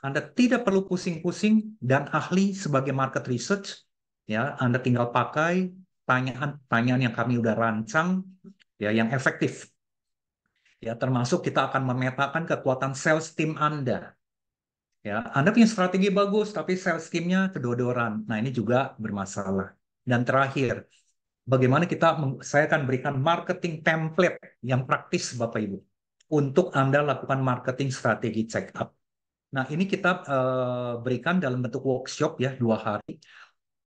anda tidak perlu pusing-pusing dan ahli sebagai market research, ya Anda tinggal pakai tanyaan-tanyaan yang kami udah rancang, ya yang efektif. Ya termasuk kita akan memetakan kekuatan sales team Anda. Ya, Anda punya strategi bagus, tapi sales teamnya kedodoran. Nah ini juga bermasalah. Dan terakhir, bagaimana kita saya akan berikan marketing template yang praktis Bapak Ibu untuk Anda lakukan marketing strategi check up. Nah, ini kita eh, berikan dalam bentuk workshop ya dua hari.